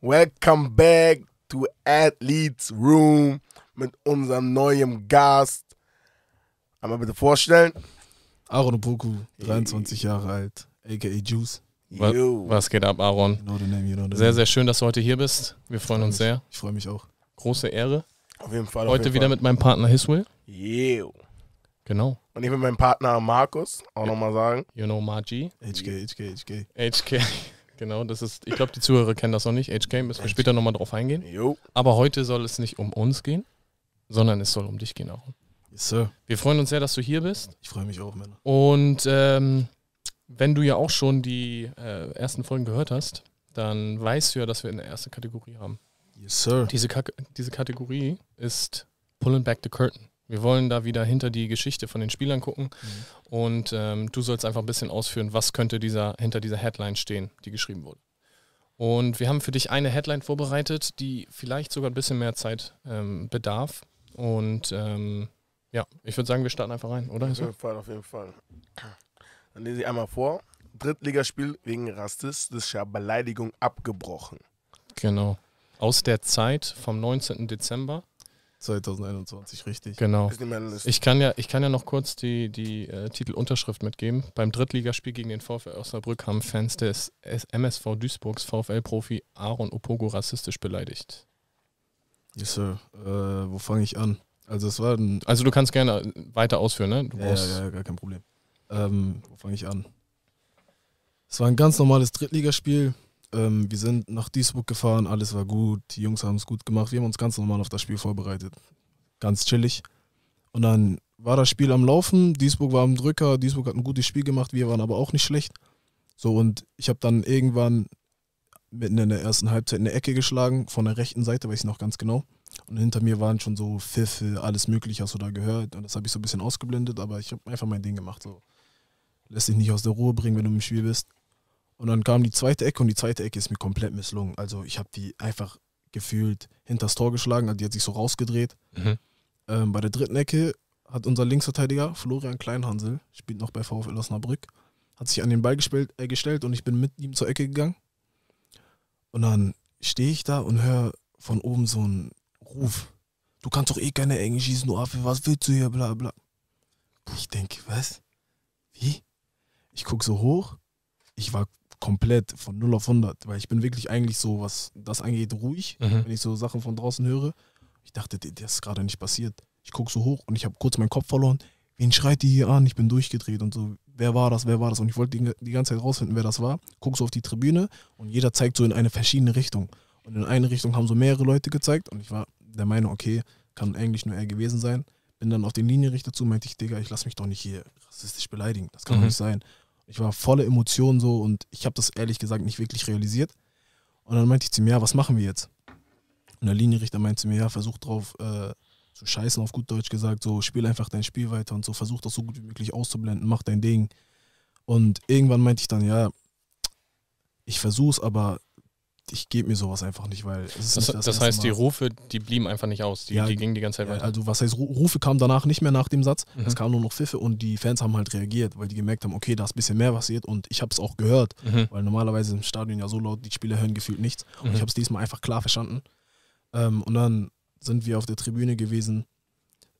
Welcome back to Athletes Room mit unserem neuen Gast. Einmal bitte vorstellen. Aaron Opoku, 23 Jahre alt, aka Juice. Yo. Was geht ab, Aaron? You know name, you know the name. sehr, sehr schön, dass du heute hier bist. Wir freuen uns sehr. Ich freue mich auch. Große Ehre. Auf jeden Fall. Auf heute jeden wieder Fall. mit meinem Partner Hiswill. Yo. Genau. Und ich mit meinem Partner Markus, auch yeah. nochmal sagen. You know Margie. HK, HK, HK. HK. Genau, das ist, ich glaube, die Zuhörer kennen das noch nicht. H-Game, müssen wir später nochmal drauf eingehen. Jo. Aber heute soll es nicht um uns gehen, sondern es soll um dich gehen auch. Yes, sir. Wir freuen uns sehr, dass du hier bist. Ich freue mich auch, Männer. Und ähm, wenn du ja auch schon die äh, ersten Folgen gehört hast, dann weißt du ja, dass wir eine erste Kategorie haben. Yes, sir. Diese, Ka diese Kategorie ist Pulling Back the Curtain. Wir wollen da wieder hinter die Geschichte von den Spielern gucken. Mhm. Und ähm, du sollst einfach ein bisschen ausführen, was könnte dieser, hinter dieser Headline stehen, die geschrieben wurde. Und wir haben für dich eine Headline vorbereitet, die vielleicht sogar ein bisschen mehr Zeit ähm, bedarf. Und ähm, ja, ich würde sagen, wir starten einfach rein, oder? Auf jeden Fall, auf jeden Fall. Dann lese ich einmal vor. Drittligaspiel wegen rassistischer Beleidigung abgebrochen. Genau. Aus der Zeit vom 19. Dezember 2021, richtig. Genau. Ich kann ja, ich kann ja noch kurz die, die äh, Titelunterschrift mitgeben. Beim Drittligaspiel gegen den VfL Osnabrück haben Fans des MSV Duisburgs VfL-Profi Aaron Opogo rassistisch beleidigt. Yes, Sir. Äh, wo fange ich an? Also es war ein Also du kannst gerne äh, weiter ausführen, ne? Ja, ja, ja, gar kein Problem. Ähm, wo fange ich an? Es war ein ganz normales Drittligaspiel. Ähm, wir sind nach Duisburg gefahren, alles war gut, die Jungs haben es gut gemacht, wir haben uns ganz normal auf das Spiel vorbereitet. Ganz chillig. Und dann war das Spiel am Laufen, Duisburg war am Drücker, Duisburg hat ein gutes Spiel gemacht, wir waren aber auch nicht schlecht. So, und ich habe dann irgendwann mitten in der ersten Halbzeit in eine Ecke geschlagen, von der rechten Seite, weiß ich noch ganz genau. Und hinter mir waren schon so Pfiffe, alles Mögliche hast du da gehört. Und das habe ich so ein bisschen ausgeblendet, aber ich habe einfach mein Ding gemacht. So. Lässt dich nicht aus der Ruhe bringen, wenn du im Spiel bist. Und dann kam die zweite Ecke und die zweite Ecke ist mir komplett misslungen. Also ich habe die einfach gefühlt hinters Tor geschlagen, also die hat sich so rausgedreht. Mhm. Ähm, bei der dritten Ecke hat unser Linksverteidiger Florian Kleinhansel, spielt noch bei VfL Osnabrück, hat sich an den Ball gespielt, äh, gestellt und ich bin mit ihm zur Ecke gegangen. Und dann stehe ich da und höre von oben so einen Ruf. Du kannst doch eh keine Engen schießen, du Affe, was willst du hier, bla bla. Ich denke, was? Wie? Ich gucke so hoch. Ich war komplett von 0 auf 100, weil ich bin wirklich eigentlich so, was das angeht, ruhig, mhm. wenn ich so Sachen von draußen höre. Ich dachte, das ist gerade nicht passiert. Ich gucke so hoch und ich habe kurz meinen Kopf verloren. Wen schreit die hier an? Ich bin durchgedreht und so. Wer war das? Wer war das? Und ich wollte die, die ganze Zeit rausfinden, wer das war. Guck so auf die Tribüne und jeder zeigt so in eine verschiedene Richtung. Und in eine Richtung haben so mehrere Leute gezeigt und ich war der Meinung, okay, kann eigentlich nur er gewesen sein. Bin dann auf den Linienrichter zu, meinte ich, Digga, ich lasse mich doch nicht hier rassistisch beleidigen. Das kann mhm. doch nicht sein. Ich war voller Emotionen so und ich habe das ehrlich gesagt nicht wirklich realisiert. Und dann meinte ich zu mir, ja, was machen wir jetzt? Und der Linienrichter meinte zu mir, ja, versuch drauf äh, zu scheißen, auf gut Deutsch gesagt, so spiel einfach dein Spiel weiter und so, versuch das so gut wie möglich auszublenden, mach dein Ding. Und irgendwann meinte ich dann, ja, ich versuch's, aber ich gebe mir sowas einfach nicht, weil das, das, das heißt, Mal. die Rufe, die blieben einfach nicht aus. Die, ja, die gingen die ganze Zeit weiter. Also, was heißt, Rufe kamen danach nicht mehr nach dem Satz. Mhm. Es kamen nur noch Pfiffe und die Fans haben halt reagiert, weil die gemerkt haben, okay, da ist ein bisschen mehr passiert und ich habe es auch gehört. Mhm. Weil normalerweise im Stadion ja so laut, die Spieler hören gefühlt nichts. Mhm. Und ich mhm. habe es diesmal einfach klar verstanden. Ähm, und dann sind wir auf der Tribüne gewesen.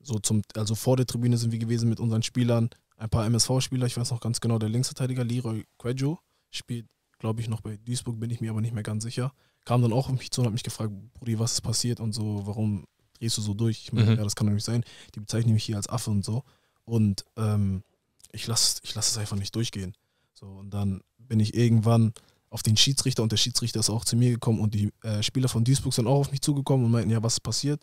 So zum, also vor der Tribüne sind wir gewesen mit unseren Spielern. Ein paar MSV-Spieler, ich weiß noch ganz genau, der Linksverteidiger Leroy Quejo spielt glaube ich, noch bei Duisburg, bin ich mir aber nicht mehr ganz sicher. Kam dann auch auf mich zu und hat mich gefragt, Brudi, was ist passiert und so, warum drehst du so durch? Ich meine, mhm. ja, das kann doch nicht sein. Die bezeichnen mich hier als Affe und so. Und ähm, ich lasse ich lass es einfach nicht durchgehen. So, und dann bin ich irgendwann auf den Schiedsrichter und der Schiedsrichter ist auch zu mir gekommen und die äh, Spieler von Duisburg sind auch auf mich zugekommen und meinten, ja, was ist passiert?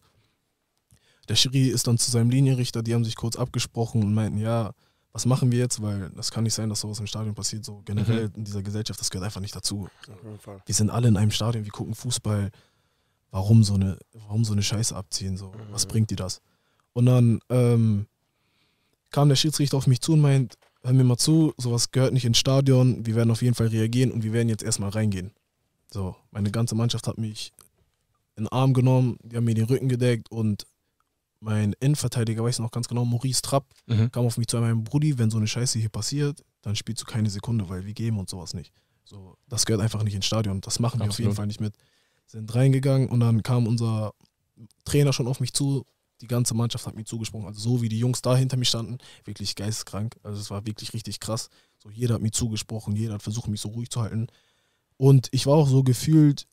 Der Schiri ist dann zu seinem Linienrichter, die haben sich kurz abgesprochen und meinten, ja, was machen wir jetzt? Weil das kann nicht sein, dass sowas im Stadion passiert, so generell mhm. in dieser Gesellschaft, das gehört einfach nicht dazu. Wir sind alle in einem Stadion, wir gucken Fußball. Warum so eine, warum so eine Scheiße abziehen? So? Mhm. Was bringt dir das? Und dann ähm, kam der Schiedsrichter auf mich zu und meint, hör mir mal zu, sowas gehört nicht ins Stadion, wir werden auf jeden Fall reagieren und wir werden jetzt erstmal reingehen. So, meine ganze Mannschaft hat mich in den Arm genommen, die haben mir den Rücken gedeckt und mein Innenverteidiger, weiß noch ganz genau, Maurice Trapp, mhm. kam auf mich zu meinem Brudi, wenn so eine Scheiße hier passiert, dann spielst du keine Sekunde, weil wir geben und sowas nicht. So, das gehört einfach nicht ins Stadion. Das machen wir auf jeden Fall nicht mit. Sind reingegangen und dann kam unser Trainer schon auf mich zu. Die ganze Mannschaft hat mir zugesprochen. Also so wie die Jungs da hinter mir standen, wirklich geisteskrank. Also es war wirklich richtig krass. So jeder hat mir zugesprochen, jeder hat versucht, mich so ruhig zu halten. Und ich war auch so gefühlt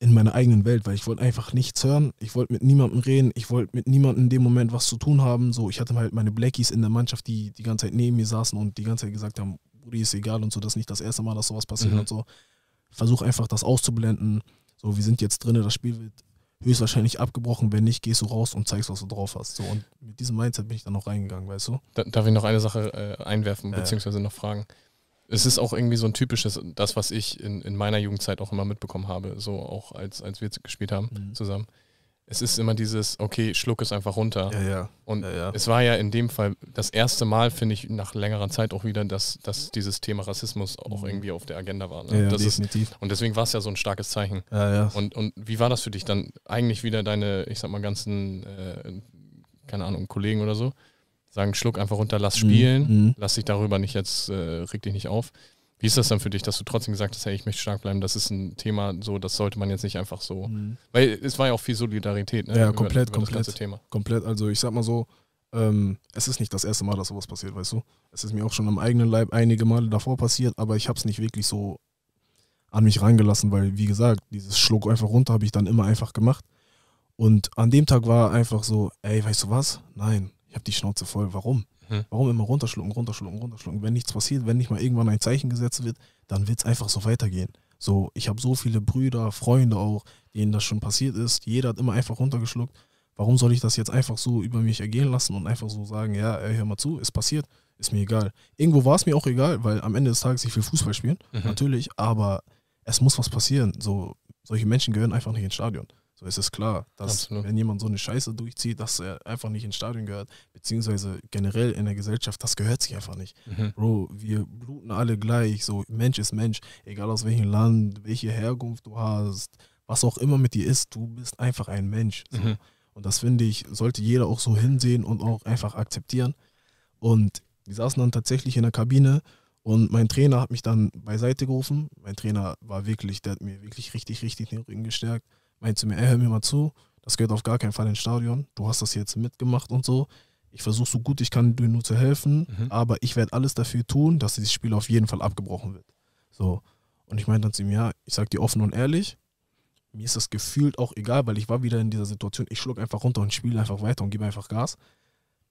in meiner eigenen Welt, weil ich wollte einfach nichts hören. Ich wollte mit niemandem reden. Ich wollte mit niemandem in dem Moment was zu tun haben. So, ich hatte halt meine Blackies in der Mannschaft, die die ganze Zeit neben mir saßen und die ganze Zeit gesagt haben, Brudi ist egal und so, das ist nicht das erste Mal, dass sowas passiert mhm. und so. Versuch einfach das auszublenden. So, wir sind jetzt drinne, das Spiel wird höchstwahrscheinlich abgebrochen. Wenn nicht, gehst du raus und zeigst, was du drauf hast. So, und mit diesem Mindset bin ich dann noch reingegangen, weißt du? darf ich noch eine Sache äh, einwerfen, äh, beziehungsweise noch fragen? Es ist auch irgendwie so ein typisches, das, was ich in, in meiner Jugendzeit auch immer mitbekommen habe, so auch als, als wir gespielt haben mhm. zusammen. Es ist immer dieses, okay, schluck es einfach runter. Ja, ja. Und ja, es war ja in dem Fall das erste Mal, finde ich, nach längerer Zeit auch wieder, dass, dass dieses Thema Rassismus auch mhm. irgendwie auf der Agenda war. Ne? definitiv. Ist, und deswegen war es ja so ein starkes Zeichen. Und, und wie war das für dich dann eigentlich wieder deine, ich sag mal, ganzen, äh, keine Ahnung, Kollegen oder so? sagen, schluck einfach runter, lass mhm. spielen, mhm. lass dich darüber nicht jetzt, äh, reg dich nicht auf. Wie ist das dann für dich, dass du trotzdem gesagt hast, hey, ich möchte stark bleiben? Das ist ein Thema, so das sollte man jetzt nicht einfach so. Mhm. Weil es war ja auch viel Solidarität. Ne? Ja, über, komplett, über komplett. Thema. Komplett. Also ich sag mal so, ähm, es ist nicht das erste Mal, dass sowas passiert, weißt du. Es ist mir auch schon am eigenen Leib einige Male davor passiert, aber ich habe es nicht wirklich so an mich reingelassen, weil wie gesagt, dieses Schluck einfach runter habe ich dann immer einfach gemacht. Und an dem Tag war einfach so, ey, weißt du was? Nein, ich habe die Schnauze voll. Warum? Hm. Warum immer runterschlucken, runterschlucken, runterschlucken? Wenn nichts passiert, wenn nicht mal irgendwann ein Zeichen gesetzt wird, dann wird es einfach so weitergehen. So, ich habe so viele Brüder, Freunde auch, denen das schon passiert ist. Jeder hat immer einfach runtergeschluckt. Warum soll ich das jetzt einfach so über mich ergehen lassen und einfach so sagen, ja, hör mal zu, es passiert, ist mir egal. Irgendwo war es mir auch egal, weil am Ende des Tages ich will Fußball spielen, mhm. natürlich, aber es muss was passieren. So, solche Menschen gehören einfach nicht ins Stadion. So ist es klar, dass Absolut. wenn jemand so eine Scheiße durchzieht, dass er einfach nicht ins Stadion gehört, beziehungsweise generell in der Gesellschaft, das gehört sich einfach nicht. Mhm. Bro, wir bluten alle gleich, so Mensch ist Mensch, egal aus welchem Land, welche Herkunft du hast, was auch immer mit dir ist, du bist einfach ein Mensch. So. Mhm. Und das finde ich, sollte jeder auch so hinsehen und auch einfach akzeptieren. Und wir saßen dann tatsächlich in der Kabine und mein Trainer hat mich dann beiseite gerufen. Mein Trainer war wirklich, der hat mir wirklich richtig, richtig den Rücken gestärkt meinte mir, ey, hör mir mal zu, das gehört auf gar keinen Fall ins Stadion, du hast das jetzt mitgemacht und so. Ich versuche so gut ich kann, dir nur zu helfen, mhm. aber ich werde alles dafür tun, dass dieses Spiel auf jeden Fall abgebrochen wird. So. Und ich meinte dann zu ihm, ja, ich sag dir offen und ehrlich, mir ist das gefühlt auch egal, weil ich war wieder in dieser Situation, ich schlug einfach runter und spiele einfach weiter und gebe einfach Gas.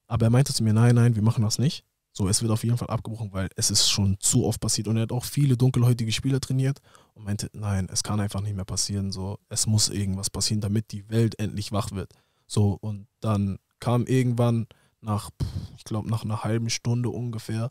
Aber er meinte zu mir, nein, nein, wir machen das nicht. So, es wird auf jeden Fall abgebrochen, weil es ist schon zu oft passiert. Und er hat auch viele dunkelhäutige Spieler trainiert und meinte, nein, es kann einfach nicht mehr passieren. So, es muss irgendwas passieren, damit die Welt endlich wach wird. So, und dann kam irgendwann nach, ich glaube, nach einer halben Stunde ungefähr,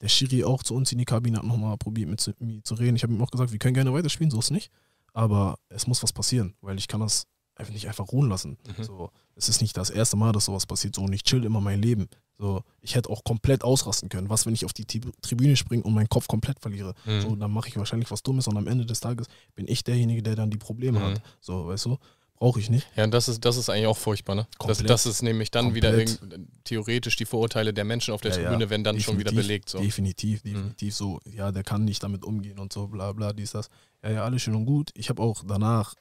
der Schiri auch zu uns in die Kabine hat nochmal probiert, mit mir zu reden. Ich habe ihm auch gesagt, wir können gerne weiterspielen, so ist es nicht. Aber es muss was passieren, weil ich kann das einfach nicht einfach ruhen lassen. Mhm. So, es ist nicht das erste Mal, dass sowas passiert. So, und ich chill immer mein Leben. So, ich hätte auch komplett ausrasten können. Was, wenn ich auf die Tribüne springe und meinen Kopf komplett verliere? Mhm. So, dann mache ich wahrscheinlich was Dummes und am Ende des Tages bin ich derjenige, der dann die Probleme mhm. hat. So, weißt du? Brauche ich nicht. Ja, und das ist, das ist eigentlich auch furchtbar, ne? das, das ist nämlich dann komplett. wieder äh, theoretisch die Vorurteile der Menschen auf der ja, Tribüne wenn dann definitiv, schon wieder belegt. So. Definitiv, mhm. definitiv so. Ja, der kann nicht damit umgehen und so, bla bla, dies, das. Ja, ja, alles schön und gut. Ich habe auch danach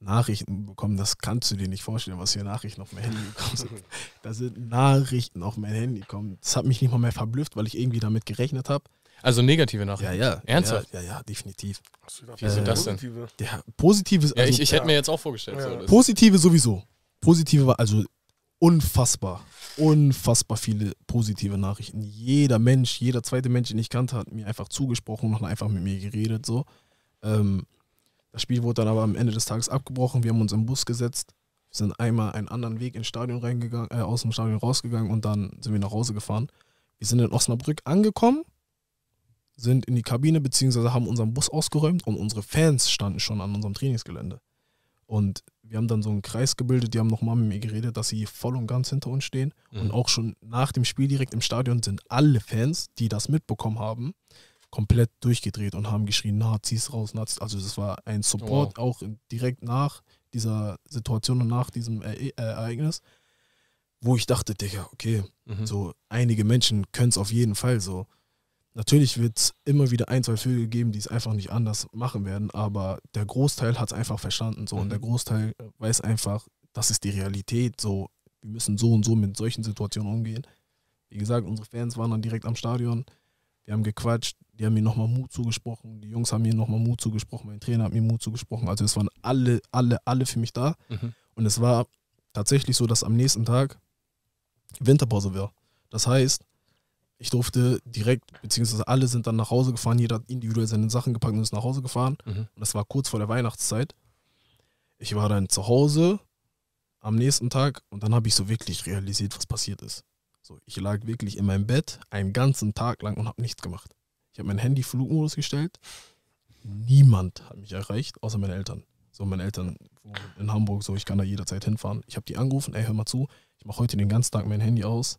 Nachrichten bekommen, das kannst du dir nicht vorstellen, was für Nachrichten auf mein Handy gekommen sind. Da sind Nachrichten auf mein Handy gekommen. Das hat mich nicht mal mehr verblüfft, weil ich irgendwie damit gerechnet habe. Also negative Nachrichten? Ja, ja. Ernsthaft? Ja, ja, ja definitiv. Wie äh, das denn? Ja, positives. Also, ja, ich, ich hätte mir jetzt auch vorgestellt. Ja. So, positive sowieso. Positive war also unfassbar. Unfassbar viele positive Nachrichten. Jeder Mensch, jeder zweite Mensch, den ich kannte, hat mir einfach zugesprochen und hat einfach mit mir geredet. So. Ähm, das Spiel wurde dann aber am Ende des Tages abgebrochen. Wir haben uns im Bus gesetzt, sind einmal einen anderen Weg ins Stadion reingegangen, äh, aus dem Stadion rausgegangen und dann sind wir nach Hause gefahren. Wir sind in Osnabrück angekommen, sind in die Kabine bzw. haben unseren Bus ausgeräumt und unsere Fans standen schon an unserem Trainingsgelände. Und wir haben dann so einen Kreis gebildet, die haben nochmal mit mir geredet, dass sie voll und ganz hinter uns stehen. Mhm. Und auch schon nach dem Spiel direkt im Stadion sind alle Fans, die das mitbekommen haben, komplett durchgedreht und haben geschrien, Nazis raus, Nazis. Also das war ein Support wow. auch direkt nach dieser Situation und nach diesem e Ereignis, wo ich dachte, Digga, okay, mhm. so einige Menschen können es auf jeden Fall so. Natürlich wird es immer wieder ein, zwei Vögel geben, die es einfach nicht anders machen werden, aber der Großteil hat es einfach verstanden so mhm. und der mhm. Großteil weiß einfach, das ist die Realität, so wir müssen so und so mit solchen Situationen umgehen. Wie gesagt, unsere Fans waren dann direkt am Stadion, wir haben gequatscht, die haben mir nochmal Mut zugesprochen, die Jungs haben mir nochmal Mut zugesprochen, mein Trainer hat mir Mut zugesprochen. Also es waren alle, alle, alle für mich da. Mhm. Und es war tatsächlich so, dass am nächsten Tag Winterpause war. Das heißt, ich durfte direkt, beziehungsweise alle sind dann nach Hause gefahren, jeder hat individuell seine Sachen gepackt und ist nach Hause gefahren. Mhm. Und das war kurz vor der Weihnachtszeit. Ich war dann zu Hause am nächsten Tag und dann habe ich so wirklich realisiert, was passiert ist. So, ich lag wirklich in meinem Bett einen ganzen Tag lang und habe nichts gemacht. Ich habe mein Handy Flugmodus gestellt. Niemand hat mich erreicht, außer meine Eltern. So, meine Eltern in Hamburg, so ich kann da jederzeit hinfahren. Ich habe die angerufen, ey, hör mal zu, ich mache heute den ganzen Tag mein Handy aus.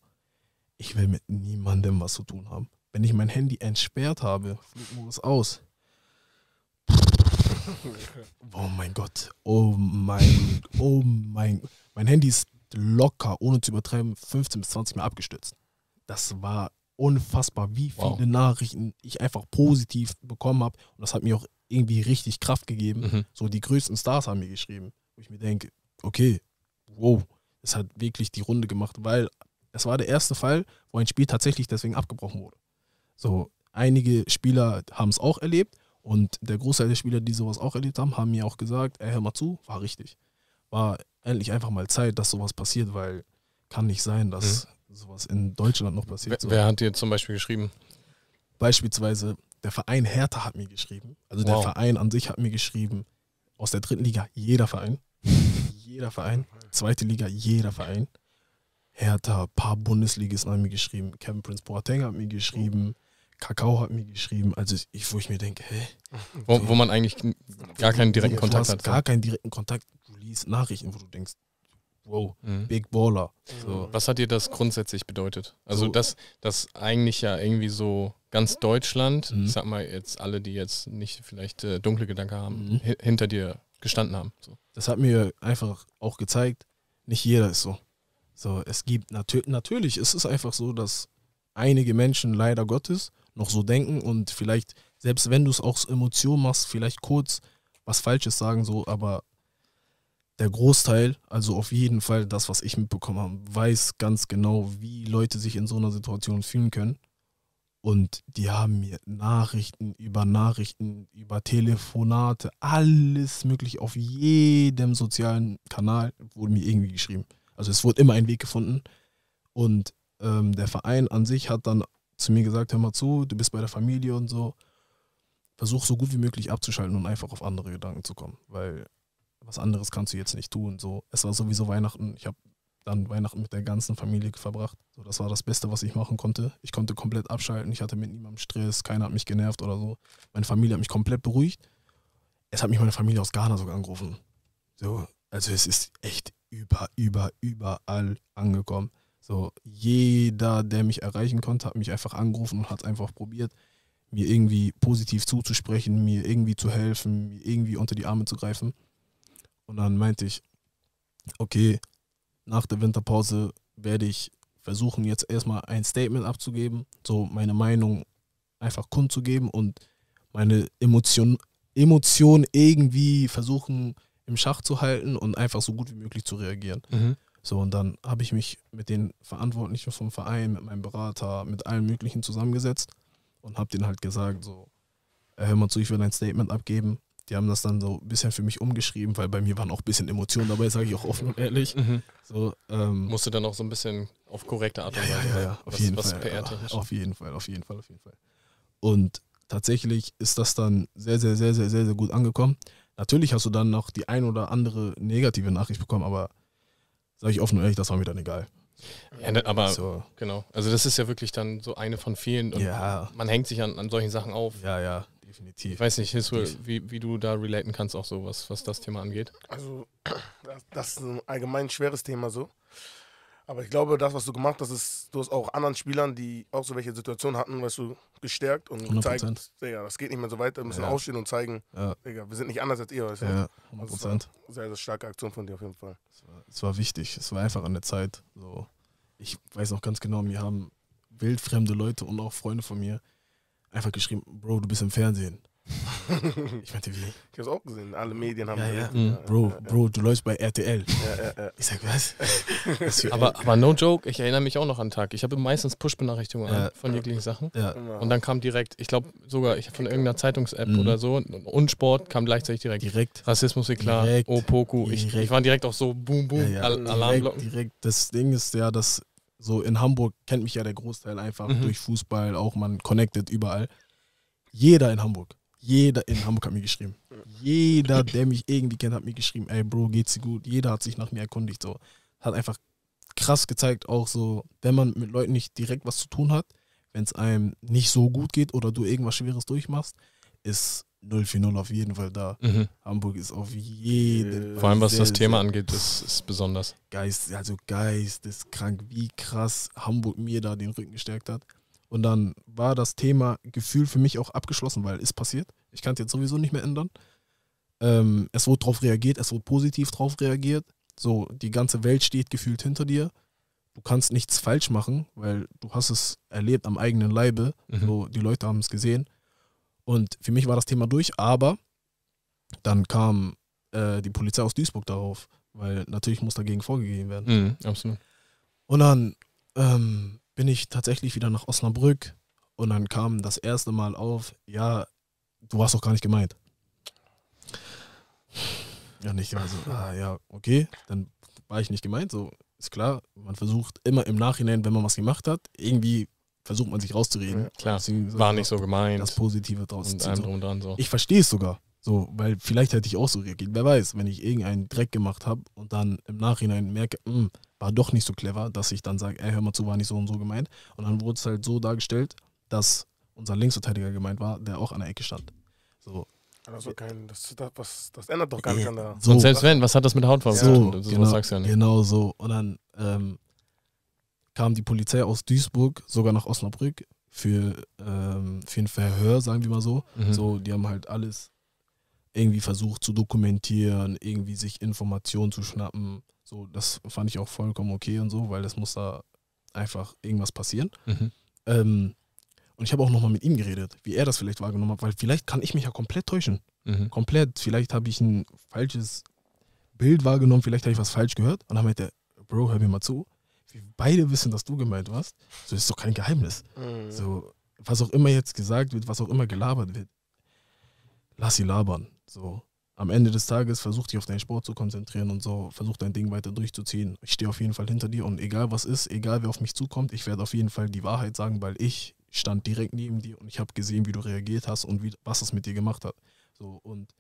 Ich will mit niemandem was zu tun haben. Wenn ich mein Handy entsperrt habe, Flugmodus aus. Oh mein Gott, oh mein, oh mein, mein Handy ist locker, ohne zu übertreiben, 15 bis 20 Mal abgestürzt. Das war unfassbar, wie viele wow. Nachrichten ich einfach positiv bekommen habe. Und das hat mir auch irgendwie richtig Kraft gegeben. Mhm. So die größten Stars haben mir geschrieben, wo ich mir denke, okay, wow, es hat wirklich die Runde gemacht, weil es war der erste Fall, wo ein Spiel tatsächlich deswegen abgebrochen wurde. So, einige Spieler haben es auch erlebt und der Großteil der Spieler, die sowas auch erlebt haben, haben mir auch gesagt, ey, hör mal zu, war richtig. War endlich einfach mal Zeit, dass sowas passiert, weil kann nicht sein, dass mhm sowas in Deutschland noch passiert. Wer, wer hat dir zum Beispiel geschrieben? Beispielsweise der Verein Hertha hat mir geschrieben. Also wow. der Verein an sich hat mir geschrieben. Aus der dritten Liga jeder Verein. jeder Verein. Zweite Liga jeder Verein. Hertha, ein paar Bundesligisten haben mir geschrieben. Kevin Prince Boateng hat mir geschrieben. Kakao hat mir geschrieben. Also ich, wo ich mir denke, hä? Wo, wo man eigentlich gar keinen direkten Kontakt hat. Gar keinen direkten Kontakt. Du liest Nachrichten, wo du denkst, wow, mhm. Big Baller. So. Mhm. Was hat dir das grundsätzlich bedeutet? Also, so. dass das eigentlich ja irgendwie so ganz Deutschland, mhm. ich sag mal jetzt alle, die jetzt nicht vielleicht äh, dunkle Gedanken haben, mhm. hinter dir gestanden haben. So. Das hat mir einfach auch gezeigt, nicht jeder ist so. So, es gibt natür natürlich, ist es einfach so, dass einige Menschen leider Gottes noch so denken und vielleicht, selbst wenn du es auch aus Emotion machst, vielleicht kurz was Falsches sagen, so, aber der Großteil, also auf jeden Fall das, was ich mitbekommen habe, weiß ganz genau, wie Leute sich in so einer Situation fühlen können. Und die haben mir Nachrichten über Nachrichten, über Telefonate, alles möglich auf jedem sozialen Kanal wurde mir irgendwie geschrieben. Also es wurde immer ein Weg gefunden. Und ähm, der Verein an sich hat dann zu mir gesagt, hör mal zu, du bist bei der Familie und so. Versuch so gut wie möglich abzuschalten und einfach auf andere Gedanken zu kommen. Weil was anderes kannst du jetzt nicht tun. So, es war sowieso Weihnachten. Ich habe dann Weihnachten mit der ganzen Familie verbracht. So, das war das Beste, was ich machen konnte. Ich konnte komplett abschalten. Ich hatte mit niemandem Stress. Keiner hat mich genervt oder so. Meine Familie hat mich komplett beruhigt. Es hat mich meine Familie aus Ghana sogar angerufen. So, also es ist echt über, über, überall angekommen. So, jeder, der mich erreichen konnte, hat mich einfach angerufen und hat einfach probiert, mir irgendwie positiv zuzusprechen, mir irgendwie zu helfen, mir irgendwie unter die Arme zu greifen. Und dann meinte ich, okay, nach der Winterpause werde ich versuchen, jetzt erstmal ein Statement abzugeben, so meine Meinung einfach kundzugeben und meine Emotionen Emotion irgendwie versuchen im Schach zu halten und einfach so gut wie möglich zu reagieren. Mhm. So, und dann habe ich mich mit den Verantwortlichen vom Verein, mit meinem Berater, mit allen möglichen zusammengesetzt und habe denen halt gesagt, so, hör mal zu, ich will ein Statement abgeben die haben das dann so ein bisschen für mich umgeschrieben, weil bei mir waren auch ein bisschen Emotionen dabei, sage ich auch offen und ehrlich. Mhm. So, ähm, Musst dann auch so ein bisschen auf korrekte Art und Weise. Ja, ja, ja, auf was, jeden was Fall. Auf jeden Fall, auf jeden Fall, auf jeden Fall. Und tatsächlich ist das dann sehr, sehr, sehr, sehr, sehr, sehr gut angekommen. Natürlich hast du dann noch die ein oder andere negative Nachricht bekommen, aber sage ich offen und ehrlich, das war mir dann egal. Ja, ne, aber so. genau. Also das ist ja wirklich dann so eine von vielen und ja. man hängt sich an, an solchen Sachen auf. Ja, ja definitiv. Ich weiß nicht, wie, wie du da relaten kannst, auch so, was, was das Thema angeht. Also, das ist ein allgemein schweres Thema so. Aber ich glaube, das, was du gemacht hast, ist, du hast auch anderen Spielern, die auch so welche Situationen hatten, weißt du, gestärkt und 100%. gezeigt, Digga, das geht nicht mehr so weiter, wir müssen ja. aufstehen und zeigen, ja. Digga, wir sind nicht anders als ihr, weißt du. Ja, 100%. Also sehr, sehr starke Aktion von dir auf jeden Fall. Es war, es war, wichtig, es war einfach an der Zeit. So. Ich weiß auch ganz genau, wir haben wildfremde Leute und auch Freunde von mir einfach geschrieben, Bro, du bist im Fernsehen. ich meinte, wie? Ich hab's auch gesehen, alle Medien haben ja, ja. Mhm. Bro, Bro, du läufst bei RTL. Ja, ja, ich sag, was? was aber, aber no joke, ich erinnere mich auch noch an den Tag. Ich habe meistens Push-Benachrichtigungen von jeglichen Sachen. Genau. Und dann kam direkt, ich glaube sogar ich von irgendeiner Zeitungs-App mhm. oder so, und Sport kam gleichzeitig direkt. Direkt. Rassismus, klar. Direkt. Opoku. Ich, ich war direkt auch so, boom, boom, Al Alarmglocken. Direkt, direkt. Das Ding ist ja, dass so in Hamburg kennt mich ja der Großteil einfach mhm. durch Fußball, auch man connected überall. Jeder in Hamburg, jeder in Hamburg hat mir geschrieben. Jeder, der mich irgendwie kennt, hat mir geschrieben, ey Bro, geht's dir gut? Jeder hat sich nach mir erkundigt. So. Hat einfach krass gezeigt, auch so, wenn man mit Leuten nicht direkt was zu tun hat, wenn es einem nicht so gut geht oder du irgendwas Schweres durchmachst, ist 0-4-0 auf jeden Fall da. Mhm. Hamburg ist auf jeden äh, Fall. Vor allem was sehr, das Thema angeht, das ist besonders. Geist, also geisteskrank, wie krass Hamburg mir da den Rücken gestärkt hat. Und dann war das Thema Gefühl für mich auch abgeschlossen, weil ist passiert. Ich kann es jetzt sowieso nicht mehr ändern. Ähm, es wurde darauf reagiert, es wurde positiv darauf reagiert. So, die ganze Welt steht gefühlt hinter dir. Du kannst nichts falsch machen, weil du hast es erlebt am eigenen Leibe. Mhm. So, die Leute haben es gesehen und für mich war das Thema durch, aber dann kam äh, die Polizei aus Duisburg darauf, weil natürlich muss dagegen vorgegeben werden. Mhm, absolut. Und dann ähm, bin ich tatsächlich wieder nach Osnabrück und dann kam das erste Mal auf, ja, du warst doch gar nicht gemeint. Ja, nicht. Also, ah, ja, okay, dann war ich nicht gemeint, so ist klar. Man versucht immer im Nachhinein, wenn man was gemacht hat, irgendwie versucht man sich rauszureden. Ja, klar, Deswegen, war nicht so gemeint. Das Positive draus und einem drum und dran so. Ich verstehe es sogar. So, weil vielleicht hätte ich auch so reagiert. Wer weiß, wenn ich irgendeinen Dreck gemacht habe und dann im Nachhinein merke, mh, hm, war doch nicht so clever, dass ich dann sage, ey, hör mal zu, war nicht so und so gemeint. Und dann wurde es halt so dargestellt, dass unser Linksverteidiger gemeint war, der auch an der Ecke stand. So. Also kein, das, das, das, das ändert doch gar nicht an der. So. Und selbst wenn, was hat das mit Hautfarbe ja. so, genau, sagst du ja nicht. Genau so. Und dann ähm, kam die Polizei aus Duisburg sogar nach Osnabrück für, ähm, für ein Verhör, sagen wir mal so. Mhm. So, die haben halt alles irgendwie versucht zu dokumentieren, irgendwie sich Informationen zu schnappen. So, das fand ich auch vollkommen okay und so, weil das muss da einfach irgendwas passieren. Mhm. Ähm, und ich habe auch nochmal mit ihm geredet, wie er das vielleicht wahrgenommen hat, weil vielleicht kann ich mich ja komplett täuschen. Mhm. Komplett. Vielleicht habe ich ein falsches Bild wahrgenommen, vielleicht habe ich was falsch gehört. Und dann meinte er, Bro, hör mir mal zu wir beide wissen, dass du gemeint warst. So ist doch kein Geheimnis. Mhm. So, was auch immer jetzt gesagt wird, was auch immer gelabert wird, lass sie labern. So, am Ende des Tages versuch dich auf deinen Sport zu konzentrieren und so, versuch dein Ding weiter durchzuziehen. Ich stehe auf jeden Fall hinter dir und egal was ist, egal wer auf mich zukommt, ich werde auf jeden Fall die Wahrheit sagen, weil ich stand direkt neben dir und ich habe gesehen, wie du reagiert hast und wie, was es mit dir gemacht hat. So, und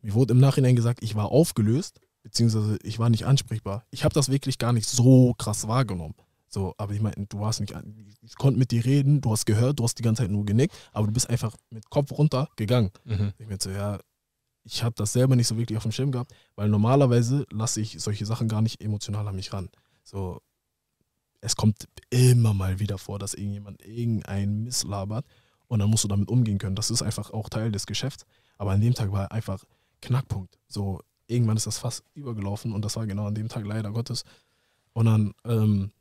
mir wurde im Nachhinein gesagt, ich war aufgelöst, beziehungsweise ich war nicht ansprechbar. Ich habe das wirklich gar nicht so krass wahrgenommen. So, aber ich meine, du warst nicht, ich konnte mit dir reden, du hast gehört, du hast die ganze Zeit nur genickt, aber du bist einfach mit Kopf runter gegangen. Mhm. Ich mir so, ja, ich habe das selber nicht so wirklich auf dem Schirm gehabt, weil normalerweise lasse ich solche Sachen gar nicht emotional an mich ran. So, es kommt immer mal wieder vor, dass irgendjemand irgendein Mist labert und dann musst du damit umgehen können. Das ist einfach auch Teil des Geschäfts. Aber an dem Tag war einfach Knackpunkt. So, irgendwann ist das Fass übergelaufen und das war genau an dem Tag leider Gottes. Und dann ähm,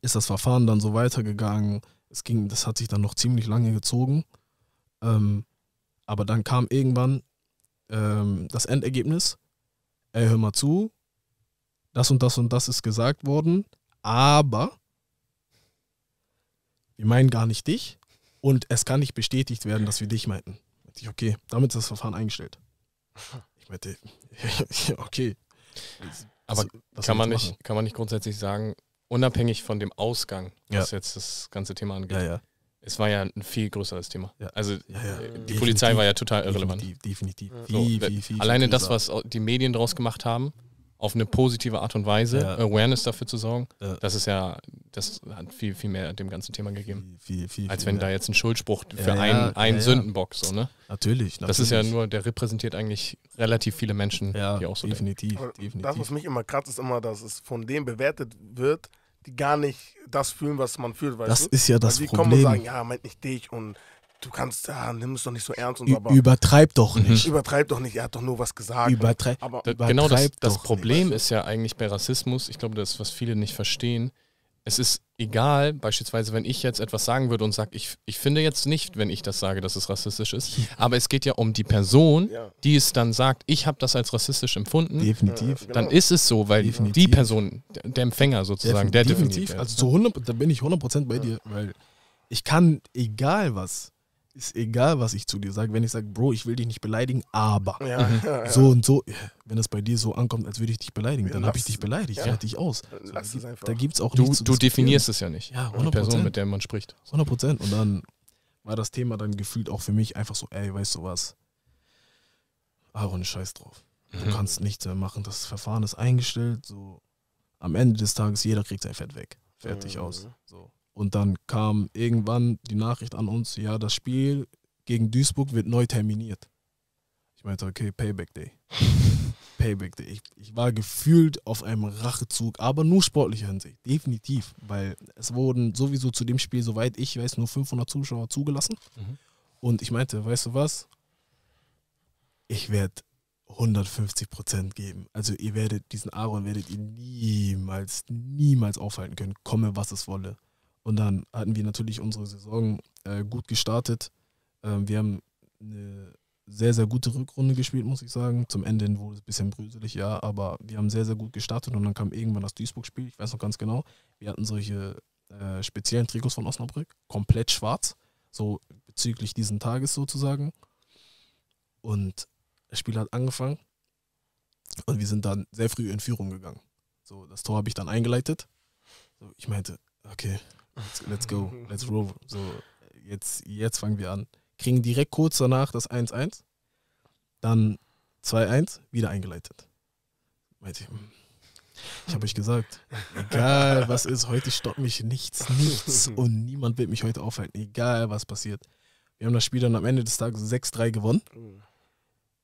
ist das Verfahren dann so weitergegangen. Es ging, das hat sich dann noch ziemlich lange gezogen. Ähm, aber dann kam irgendwann ähm, das Endergebnis. Ey, hör mal zu, das und das und das ist gesagt worden, aber wir meinen gar nicht dich und es kann nicht bestätigt werden, dass wir dich meinten. Ich, okay, damit ist das Verfahren eingestellt. Ich meinte, okay. Aber also, kann, man nicht, kann man nicht grundsätzlich sagen, unabhängig von dem Ausgang, was ja. jetzt das ganze Thema angeht, ja, ja. es war ja ein viel größeres Thema. Also äh, die definitiv, Polizei war ja total irrelevant. Definitiv. definitiv. So, viel, viel, viel, alleine das, was die Medien draus gemacht haben, auf eine positive Art und Weise ja. Awareness dafür zu sorgen. Ja. Das ist ja, das hat viel, viel mehr dem ganzen Thema gegeben. Viel, viel, als wenn ja. da jetzt ein Schuldspruch für einen, einen Sündenbock so, ne? Natürlich, natürlich, Das ist ja nur, der repräsentiert eigentlich relativ viele Menschen, die auch so definitiv, definitiv. Das, was mich immer kratzt, ist immer, dass es von dem bewertet wird, die gar nicht das fühlen, was man fühlt. das du? ist ja das Weil die Problem. Die kommen und sagen, ja, meint nicht dich und du kannst, ja, nimm es doch nicht so ernst und Ü aber. Übertreib doch mhm. nicht. Mhm. Übertreib doch nicht, er hat doch nur was gesagt. Übertreib. Aber da, übertreib genau das, das Problem nicht. ist ja eigentlich bei Rassismus, ich glaube, das ist, was viele nicht verstehen. Es ist egal, beispielsweise, wenn ich jetzt etwas sagen würde und sage, ich, ich finde jetzt nicht, wenn ich das sage, dass es rassistisch ist, aber es geht ja um die Person, ja. die es dann sagt, ich habe das als rassistisch empfunden. Definitiv. Dann genau. ist es so, weil definitiv. die Person, der Empfänger sozusagen, definitiv. der definitiv. Also zu 100, da bin ich 100% bei dir, weil ich kann, egal was, ist egal, was ich zu dir sage. Wenn ich sage, Bro, ich will dich nicht beleidigen, aber ja, ja, so ja. und so, wenn das bei dir so ankommt, als würde ich dich beleidigen, dann habe ich dich beleidigt, ja. fertig aus. Lass so, es einfach. Da gibt es auch du, nichts Du definierst es ja nicht. Ja, 100%. Die Person, mit der man spricht. 100 Prozent. Und dann war das Thema dann gefühlt auch für mich einfach so, ey, weißt du was? Aaron, ah, scheiß drauf. Du mhm. kannst nichts mehr machen. Das Verfahren ist eingestellt. So am Ende des Tages, jeder kriegt sein Fett weg. Fertig mhm. aus. So. Und dann kam irgendwann die Nachricht an uns, ja, das Spiel gegen Duisburg wird neu terminiert. Ich meinte, okay, Payback Day. Payback Day. Ich, ich war gefühlt auf einem Rachezug, aber nur sportlicher Hinsicht, definitiv, weil es wurden sowieso zu dem Spiel, soweit ich weiß, nur 500 Zuschauer zugelassen. Mhm. Und ich meinte, weißt du was? Ich werde 150 Prozent geben. Also ihr werdet diesen Aaron werdet ihr niemals, niemals aufhalten können, komme was es wolle. Und dann hatten wir natürlich unsere Saison äh, gut gestartet. Ähm, wir haben eine sehr, sehr gute Rückrunde gespielt, muss ich sagen. Zum Ende wurde es ein bisschen bröselig, ja, aber wir haben sehr, sehr gut gestartet und dann kam irgendwann das Duisburg-Spiel, ich weiß noch ganz genau. Wir hatten solche äh, speziellen Trikots von Osnabrück, komplett schwarz, so bezüglich diesen Tages sozusagen. Und das Spiel hat angefangen und wir sind dann sehr früh in Führung gegangen. So, das Tor habe ich dann eingeleitet. So, ich meinte, okay, Let's, let's go, let's roll. So, jetzt, jetzt fangen wir an. Kriegen direkt kurz danach das 1-1. Dann 2-1, wieder eingeleitet. Meinte ich, ich habe euch gesagt, egal was ist, heute stoppt mich nichts, nichts und niemand wird mich heute aufhalten, egal was passiert. Wir haben das Spiel dann am Ende des Tages 6-3 gewonnen.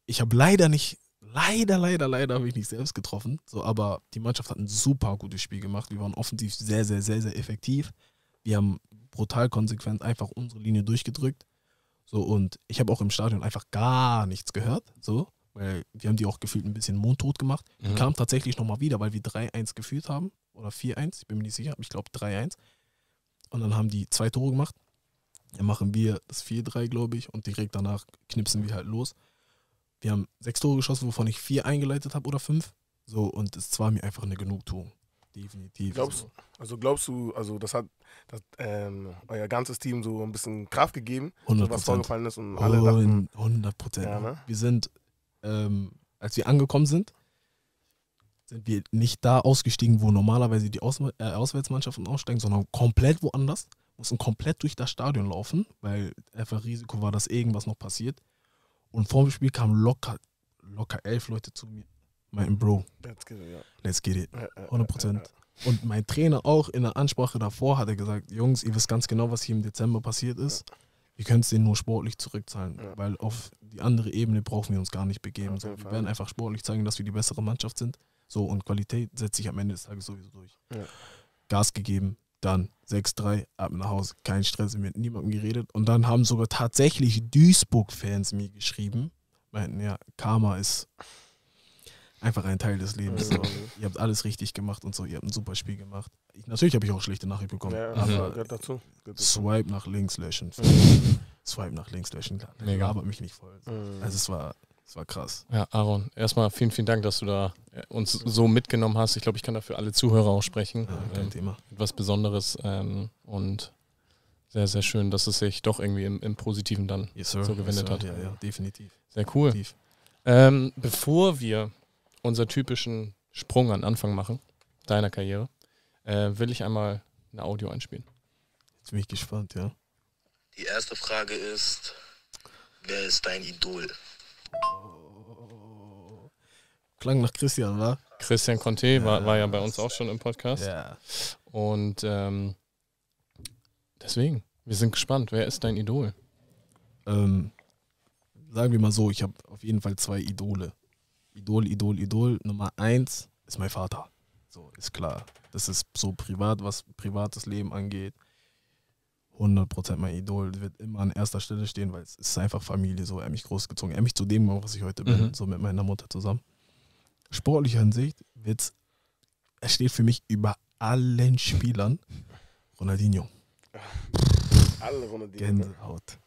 Ich habe leider nicht, leider, leider, leider habe ich nicht selbst getroffen, so, aber die Mannschaft hat ein super gutes Spiel gemacht. Wir waren offensiv sehr, sehr, sehr, sehr effektiv. Wir haben brutal konsequent einfach unsere Linie durchgedrückt. So, und ich habe auch im Stadion einfach gar nichts gehört. So, weil wir haben die auch gefühlt ein bisschen mondtot gemacht. Mhm. Die kamen tatsächlich nochmal wieder, weil wir 3-1 geführt haben. Oder 4-1, ich bin mir nicht sicher, aber ich glaube 3-1. Und dann haben die zwei Tore gemacht. Dann machen wir das 4-3, glaube ich, und direkt danach knipsen wir halt los. Wir haben sechs Tore geschossen, wovon ich vier eingeleitet habe oder fünf. So, und es war mir einfach eine Genugtuung definitiv. Glaubst, also glaubst du, also das hat das, ähm, euer ganzes Team so ein bisschen Kraft gegeben, 100%. was vorgefallen ist und alle dachten, 100 Prozent. Ja, ne? Wir sind, ähm, als wir angekommen sind, sind wir nicht da ausgestiegen, wo normalerweise die Aus äh, Auswärtsmannschaften aussteigen, sondern komplett woanders. Mussten komplett durch das Stadion laufen, weil einfach Risiko war, dass irgendwas noch passiert. Und vor dem Spiel kamen locker, locker elf Leute zu mir meinten, Bro. Let's get it. Ja. Let's get it. 100 äh, äh, äh, Prozent. Und mein Trainer auch in der Ansprache davor hat er gesagt, Jungs, ihr wisst ganz genau, was hier im Dezember passiert ist. Ja. Ihr könnt es denen nur sportlich zurückzahlen, ja. weil auf die andere Ebene brauchen wir uns gar nicht begeben. So, wir werden einfach sportlich zeigen, dass wir die bessere Mannschaft sind. So, und Qualität setzt sich am Ende des Tages sowieso durch. Ja. Gas gegeben, dann 6-3, ab nach Hause, kein Stress, mit niemandem geredet. Und dann haben sogar tatsächlich Duisburg-Fans mir geschrieben, meinten, ja, Karma ist einfach ein Teil des Lebens. So. Mhm. ihr habt alles richtig gemacht und so, ihr habt ein super Spiel gemacht. Ich, natürlich habe ich auch schlechte Nachricht bekommen. Ja, aber gehört dazu. Gehört Swipe dazu. nach links löschen. Swipe nach links löschen. Mhm. Mega. Aber mich nicht voll. Mhm. Also es war, es war krass. Ja, Aaron, erstmal vielen, vielen Dank, dass du da äh, uns so mitgenommen hast. Ich glaube, ich kann dafür alle Zuhörer auch sprechen. Ja, kein ähm, Thema. Etwas Besonderes ähm, und sehr, sehr schön, dass es sich doch irgendwie im, im Positiven dann yes, so gewendet yes, hat. Ja, ja, definitiv. Sehr cool. Definitiv. Ähm, bevor wir unseren typischen Sprung an Anfang machen, deiner Karriere, äh, will ich einmal ein Audio einspielen. Jetzt bin ich gespannt, ja. Die erste Frage ist, wer ist dein Idol? Klang nach Christian, war? Christian Conte ja, war, war ja bei uns auch schon im Podcast. Ja. Und ähm, deswegen, wir sind gespannt. Wer ist dein Idol? Ähm, sagen wir mal so, ich habe auf jeden Fall zwei Idole. Idol, Idol, Idol. Nummer eins ist mein Vater. So, ist klar. Das ist so privat, was privates Leben angeht. 100% mein Idol wird immer an erster Stelle stehen, weil es ist einfach Familie. So, er mich großgezogen. Er mich zu dem was ich heute bin, mhm. so mit meiner Mutter zusammen. Sportlicher Hinsicht wird's, er steht für mich über allen Spielern. Ronaldinho. Alle Ronaldinho. Ne? Gänsehaut.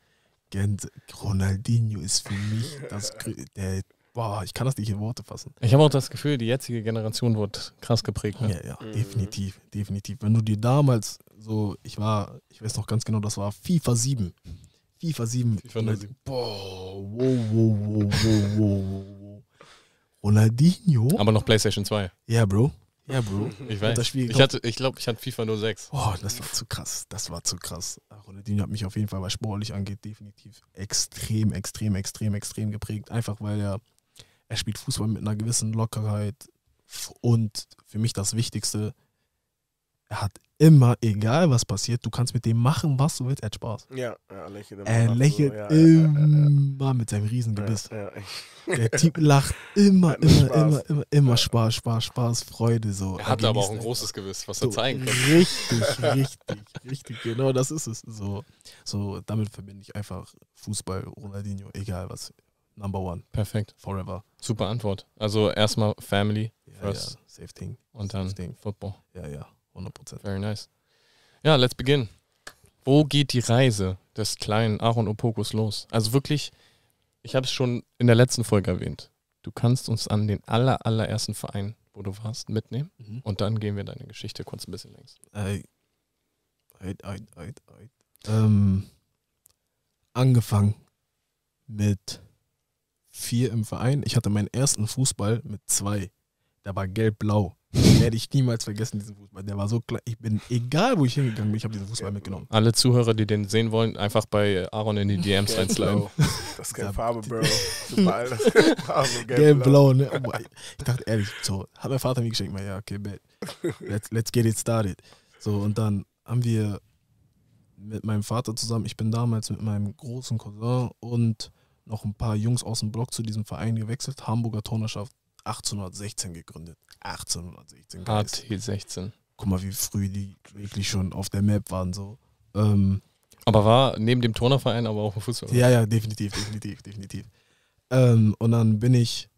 Gänse. Ronaldinho ist für mich das, der Boah, ich kann das nicht in Worte fassen. Ich habe auch das Gefühl, die jetzige Generation wird krass geprägt. Ne? Ja, ja, mhm. definitiv, definitiv. Wenn du dir damals so, ich war, ich weiß noch ganz genau, das war FIFA 7. FIFA 7. FIFA 7. Boah, wow, wow, wow, wow, wow, wow. Ronaldinho. Aber noch PlayStation 2. Ja, yeah, Bro. Ja, Bro. Ich weiß. Das Spiel ich hatte, ich glaube, ich hatte FIFA 06. Oh, das war zu krass. Das war zu krass. Ah, Ronaldinho hat mich auf jeden Fall, was sportlich angeht, definitiv extrem, extrem, extrem, extrem geprägt. Einfach weil er er spielt Fußball mit einer gewissen Lockerheit und für mich das Wichtigste, er hat immer, egal was passiert, du kannst mit dem machen, was du willst, er hat Spaß. Ja, ja lächelt immer. Er lächelt so, ja, immer ja, mit seinem Riesengebiss. Der Typ lacht immer, immer, immer, immer, immer Spaß, Spaß, Spaß, Freude. So. Er hat er aber auch ein großes Gewiss, was so, er zeigen kann. Richtig, richtig, richtig, genau das ist es. So, so damit verbinde ich einfach Fußball, Ronaldinho, egal was number one. Perfekt. Forever. Super Antwort. Also erstmal Family yeah, first. Ja. Safe thing. Und dann thing. Football. Ja, ja, 100%. Very nice. Ja, let's begin. Wo geht die Reise des kleinen Aaron Opokus los? Also wirklich, ich habe es schon in der letzten Folge erwähnt. Du kannst uns an den aller, allerersten Verein, wo du warst, mitnehmen. Mhm. Und dann gehen wir deine Geschichte kurz ein bisschen längs. Äh, halt, halt, halt, halt. Ähm, angefangen mit vier im Verein. Ich hatte meinen ersten Fußball mit zwei. Der war gelb-blau. Den werde ich niemals vergessen, diesen Fußball. Der war so klein. Ich bin, egal wo ich hingegangen bin, ich habe diesen Fußball mitgenommen. Alle Zuhörer, die den sehen wollen, einfach bei Aaron in die DMs reinsliden. Das ist keine Farbe, Bro. Das ist Farbe, Gelb-blau, ne? Oh ich dachte ehrlich, so, hat mein Vater mir geschenkt. Ja, okay, bet. Let's, let's get it started. So, und dann haben wir mit meinem Vater zusammen, ich bin damals mit meinem großen Cousin und noch ein paar Jungs aus dem Block zu diesem Verein gewechselt. Hamburger Turnerschaft 1816 gegründet. 1816. HT16. Guck mal, wie früh die wirklich schon auf der Map waren. So. Ähm, aber war neben dem Turnerverein aber auch ein Fußball? Ja, ja, definitiv, definitiv, definitiv. Ähm, und dann bin ich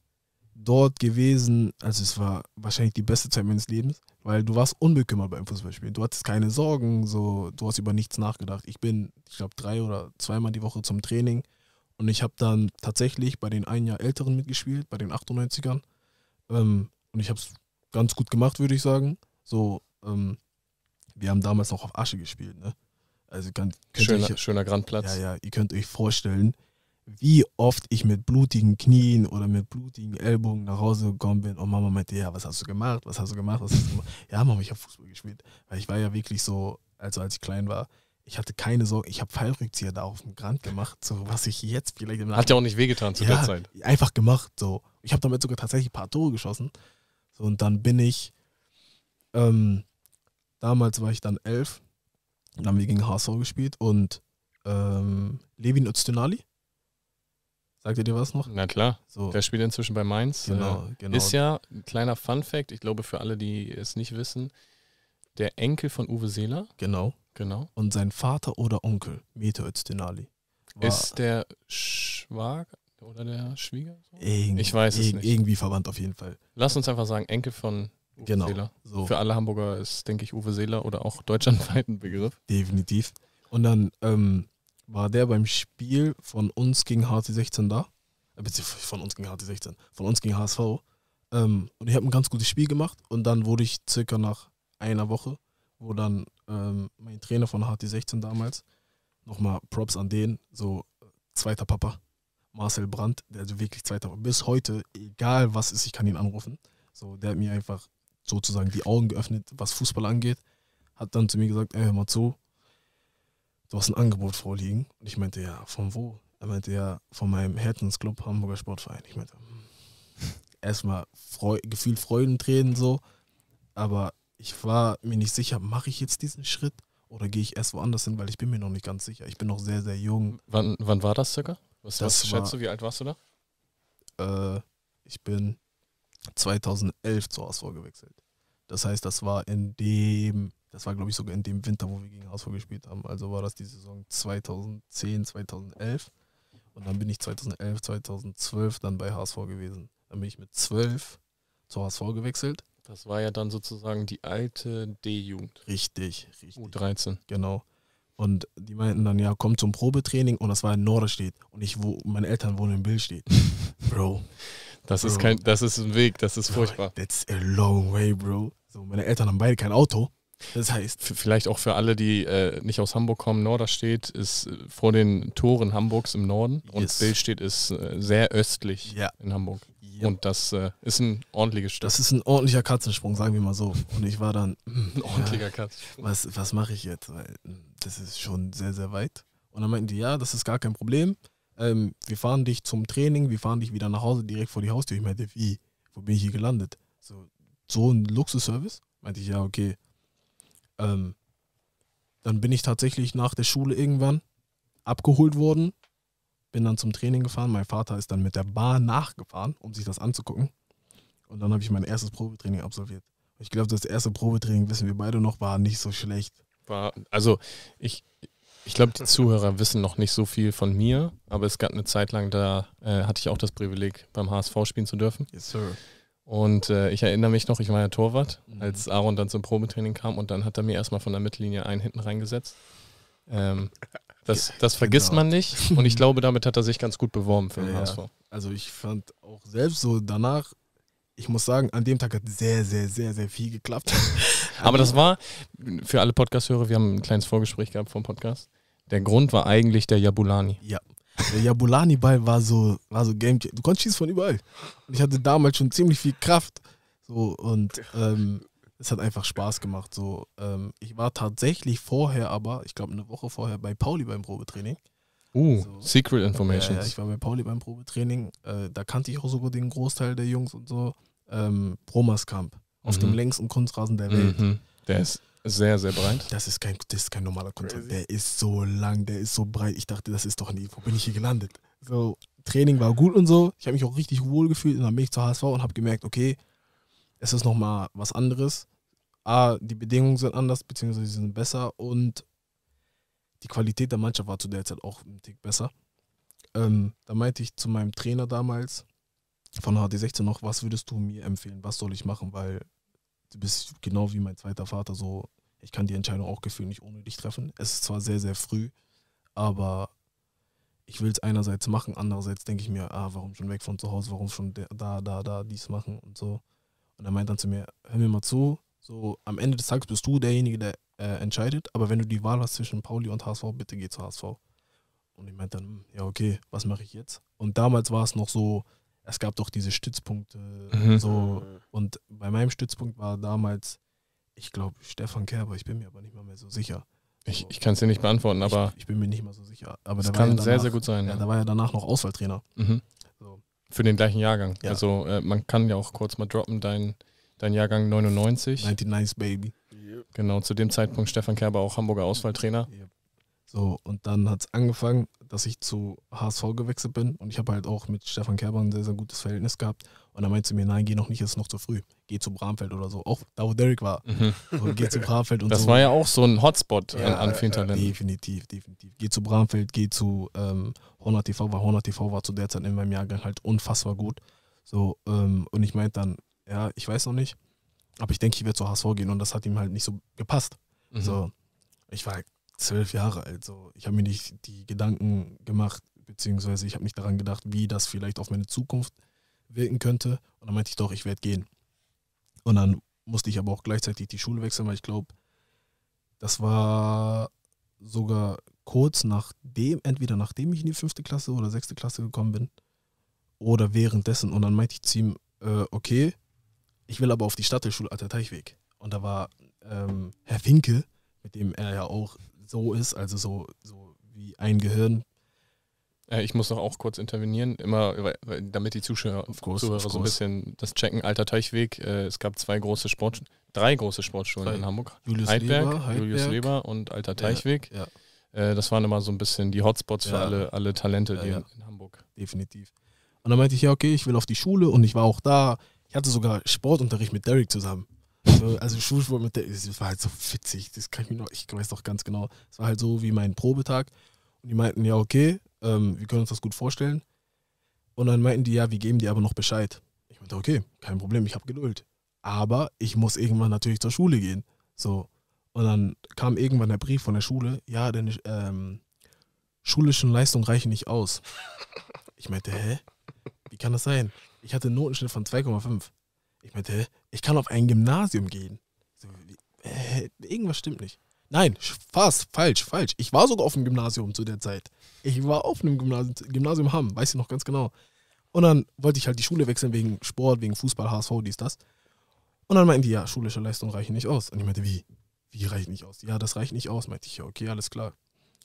dort gewesen, also es war wahrscheinlich die beste Zeit meines Lebens, weil du warst unbekümmert beim Fußballspielen. Du hattest keine Sorgen, so, du hast über nichts nachgedacht. Ich bin, ich glaube, drei oder zweimal die Woche zum Training und ich habe dann tatsächlich bei den ein Jahr Älteren mitgespielt, bei den 98ern. Ähm, und ich habe es ganz gut gemacht, würde ich sagen. So, ähm, wir haben damals noch auf Asche gespielt. Ne? Also ganz schöner, euch, schöner Grandplatz. Ja, ja, ihr könnt euch vorstellen, wie oft ich mit blutigen Knien oder mit blutigen Ellbogen nach Hause gekommen bin und Mama meinte, ja, was hast du gemacht? Was hast du gemacht? Was hast du gemacht? Ja, Mama, ich habe Fußball gespielt. Weil ich war ja wirklich so, also als ich klein war, ich hatte keine Sorge, ich habe Fallrückzieher da auf dem Grand gemacht, so was ich jetzt vielleicht im Hat ja auch nicht wehgetan zu ja, der Zeit. Einfach gemacht, so. Ich habe damit sogar tatsächlich ein paar Tore geschossen. So, und dann bin ich, ähm, damals war ich dann elf, dann haben wir gegen HSV gespielt und ähm, Levin Öztunali, Sagt ihr dir was noch? Na klar. So. Der spielt inzwischen bei Mainz. Äh, genau, genau. Ist ja ein kleiner Fun-Fact, ich glaube für alle, die es nicht wissen, der Enkel von Uwe Seeler. Genau. Genau. Und sein Vater oder Onkel, Meteor Denali. Ist der Schwager oder der Schwieger? Irgend, ich weiß es nicht. Irgendwie verwandt auf jeden Fall. Lass uns einfach sagen, Enkel von Uwe genau, Seeler. So. Für alle Hamburger ist, denke ich, Uwe Seeler oder auch deutschlandweit ein Begriff. Definitiv. Und dann ähm, war der beim Spiel von uns gegen hc 16 da. Äh, beziehungsweise von uns gegen hc 16 Von uns gegen HSV. Ähm, und ich habe ein ganz gutes Spiel gemacht. Und dann wurde ich circa nach einer Woche, wo dann ähm, mein Trainer von HT16 damals, nochmal Props an den, so äh, zweiter Papa, Marcel Brandt, der wirklich zweiter Papa. Bis heute, egal was ist, ich kann ihn anrufen. So, der hat mir einfach sozusagen die Augen geöffnet, was Fußball angeht. Hat dann zu mir gesagt, ey, hör mal zu, du hast ein Angebot vorliegen. Und ich meinte, ja, von wo? Er meinte, ja, von meinem Herzensclub Hamburger Sportverein. Ich meinte, hm, erstmal Freu gefühlt Freudentränen so, aber ich war mir nicht sicher, mache ich jetzt diesen Schritt oder gehe ich erst woanders hin, weil ich bin mir noch nicht ganz sicher. Ich bin noch sehr, sehr jung. Wann, wann war das circa? Was, das was schätzt war, du, wie alt warst du da? Äh, ich bin 2011 zur HSV gewechselt. Das heißt, das war in dem, das war glaube ich sogar in dem Winter, wo wir gegen HSV gespielt haben. Also war das die Saison 2010, 2011. Und dann bin ich 2011, 2012 dann bei HSV gewesen. Dann bin ich mit 12 zur HSV gewechselt das war ja dann sozusagen die alte D-Jugend. Richtig, richtig. U13. Genau. Und die meinten dann, ja, komm zum Probetraining und das war in Norderstedt. Und ich, wo, meine Eltern wohnen in Billstedt. bro. Das bro. ist kein, das ist ein Weg, das ist bro, furchtbar. That's a long way, bro. So, meine Eltern haben beide kein Auto. Das heißt. Vielleicht auch für alle, die äh, nicht aus Hamburg kommen, Norderstedt ist äh, vor den Toren Hamburgs im Norden yes. und Billstedt ist äh, sehr östlich ja. in Hamburg. Und das äh, ist ein ordentliches Stück. Das ist ein ordentlicher Katzensprung, sagen wir mal so. Und ich war dann. ein ordentlicher Katzensprung. Was, was mache ich jetzt? Weil das ist schon sehr, sehr weit. Und dann meinten die, ja, das ist gar kein Problem. Ähm, wir fahren dich zum Training, wir fahren dich wieder nach Hause direkt vor die Haustür. Ich meinte, wie? Wo bin ich hier gelandet? So, so ein Luxusservice? Meinte ich, ja, okay. Ähm, dann bin ich tatsächlich nach der Schule irgendwann abgeholt worden bin dann zum Training gefahren. Mein Vater ist dann mit der Bahn nachgefahren, um sich das anzugucken. Und dann habe ich mein erstes Probetraining absolviert. Ich glaube, das erste Probetraining, wissen wir beide noch, war nicht so schlecht. War, also ich, ich glaube, die Zuhörer wissen noch nicht so viel von mir, aber es gab eine Zeit lang, da äh, hatte ich auch das Privileg, beim HSV spielen zu dürfen. Yes, sir. Und äh, ich erinnere mich noch, ich war ja Torwart, mhm. als Aaron dann zum Probetraining kam und dann hat er mir erstmal von der Mittellinie einen hinten reingesetzt. Ähm, das, das vergisst genau. man nicht. Und ich glaube, damit hat er sich ganz gut beworben für den ja, HSV. Also ich fand auch selbst so danach, ich muss sagen, an dem Tag hat sehr, sehr, sehr, sehr viel geklappt. Aber das war für alle Podcast-Hörer, wir haben ein kleines Vorgespräch gehabt vom Podcast. Der Grund war eigentlich der Jabulani. Ja. Der Jabulani-Ball war so, war so Game. Du konntest schießen von überall. Und ich hatte damals schon ziemlich viel Kraft. So und ähm, es hat einfach Spaß gemacht. So, ähm, ich war tatsächlich vorher, aber ich glaube eine Woche vorher bei Pauli beim Probetraining. Uh, so, Secret Information. ja, ich war bei Pauli beim Probetraining. Äh, da kannte ich auch sogar den Großteil der Jungs und so. Ähm, Bromaskamp auf mhm. dem längsten Kunstrasen der Welt. Mhm. Der ist sehr, sehr breit. Das ist kein, das ist kein normaler Kunstrasen. Der ist so lang, der ist so breit. Ich dachte, das ist doch nie. Wo bin ich hier gelandet? So, Training war gut und so. Ich habe mich auch richtig wohl gefühlt und dann bin ich zur HSV und habe gemerkt, okay, es ist nochmal was anderes. A, die Bedingungen sind anders, beziehungsweise sie sind besser und die Qualität der Mannschaft war zu der Zeit auch ein Tick besser. Ähm, da meinte ich zu meinem Trainer damals von HD16 noch, was würdest du mir empfehlen, was soll ich machen, weil du bist genau wie mein zweiter Vater, so ich kann die Entscheidung auch gefühlt nicht ohne dich treffen. Es ist zwar sehr, sehr früh, aber ich will es einerseits machen, andererseits denke ich mir, ah, warum schon weg von zu Hause, warum schon da, da, da, dies machen und so. Und er meint dann zu mir, hör mir mal zu, so am Ende des Tages bist du derjenige, der äh, entscheidet, aber wenn du die Wahl hast zwischen Pauli und HSV, bitte geh zu HSV. Und ich meinte dann, hm, ja, okay, was mache ich jetzt? Und damals war es noch so, es gab doch diese Stützpunkte mhm. so. Mhm. Und bei meinem Stützpunkt war damals, ich glaube, Stefan Kerber, ich bin mir aber nicht mal mehr so sicher. Ich, ich kann es dir nicht beantworten, aber. Ich, ich, bin mir nicht mal so sicher. Aber das kann danach, sehr, sehr gut sein. Ja, ja. Da war ja danach noch Auswahltrainer. Mhm. Für den gleichen Jahrgang. Ja. Also äh, man kann ja auch kurz mal droppen, dein, dein Jahrgang 99. 99 Baby. Genau, zu dem Zeitpunkt Stefan Kerber auch Hamburger Auswahltrainer. Yep. So, und dann hat es angefangen, dass ich zu HSV gewechselt bin. Und ich habe halt auch mit Stefan Kerber ein sehr, sehr gutes Verhältnis gehabt. Und dann meinte sie mir, nein, geh noch nicht, es ist noch zu früh. Geh zu Bramfeld oder so. Auch da, wo Derek war. Mhm. So, geh zu Bramfeld und Das so. war ja auch so ein Hotspot ja, an, an Definitiv, definitiv. Geh zu Bramfeld, geh zu ähm, Honor TV, weil Honor TV war zu der Zeit in meinem Jahrgang halt unfassbar gut. So, ähm, und ich meinte dann, ja, ich weiß noch nicht, aber ich denke, ich werde zu HSV gehen. Und das hat ihm halt nicht so gepasst. Mhm. So, ich war halt zwölf Jahre alt. So. Ich habe mir nicht die Gedanken gemacht, beziehungsweise ich habe nicht daran gedacht, wie das vielleicht auf meine Zukunft wirken könnte. Und dann meinte ich doch, ich werde gehen. Und dann musste ich aber auch gleichzeitig die Schule wechseln, weil ich glaube, das war sogar kurz nachdem, entweder nachdem ich in die fünfte Klasse oder sechste Klasse gekommen bin oder währenddessen. Und dann meinte ich zu ihm, äh, okay, ich will aber auf die Stadtteilschule Alter Teichweg. Und da war ähm, Herr Winke, mit dem er ja auch so ist, also so, so wie ein Gehirn. Äh, ich muss noch auch kurz intervenieren, immer, weil, damit die Zuschauer, course, Zuhörer so ein bisschen das checken. Alter Teichweg, äh, es gab zwei große Sportschulen, drei große Sportschulen drei. in Hamburg. Julius Heidberg, Leber, Heidberg, Julius Leber und Alter Teichweg. Ja, ja. Äh, das waren immer so ein bisschen die Hotspots ja. für alle, alle Talente die in, in Hamburg. Definitiv. Und dann meinte ich, ja, okay, ich will auf die Schule und ich war auch da. Ich hatte sogar Sportunterricht mit Derek zusammen. So, also Schulsport mit der, das war halt so witzig, das kann ich mir noch, ich weiß doch ganz genau. Es war halt so wie mein Probetag. Und die meinten, ja, okay, ähm, wir können uns das gut vorstellen. Und dann meinten die, ja, wir geben dir aber noch Bescheid. Ich meinte, okay, kein Problem, ich habe Geduld. Aber ich muss irgendwann natürlich zur Schule gehen. So. Und dann kam irgendwann der Brief von der Schule, ja, deine ähm, schulischen Leistungen reichen nicht aus. Ich meinte, hä? Wie kann das sein? Ich hatte einen Notenschnitt von 2,5. Ich meinte, ich kann auf ein Gymnasium gehen. So, äh, irgendwas stimmt nicht. Nein, fast, falsch, falsch. Ich war sogar auf dem Gymnasium zu der Zeit. Ich war auf einem Gymnasium, Gymnasium Hamm, weiß ich noch ganz genau. Und dann wollte ich halt die Schule wechseln wegen Sport, wegen Fußball, HSV, dies, das. Und dann meinten die, ja, schulische Leistungen reichen nicht aus. Und ich meinte, wie? Wie reicht nicht aus? Ja, das reicht nicht aus. Meinte ich, ja, okay, alles klar.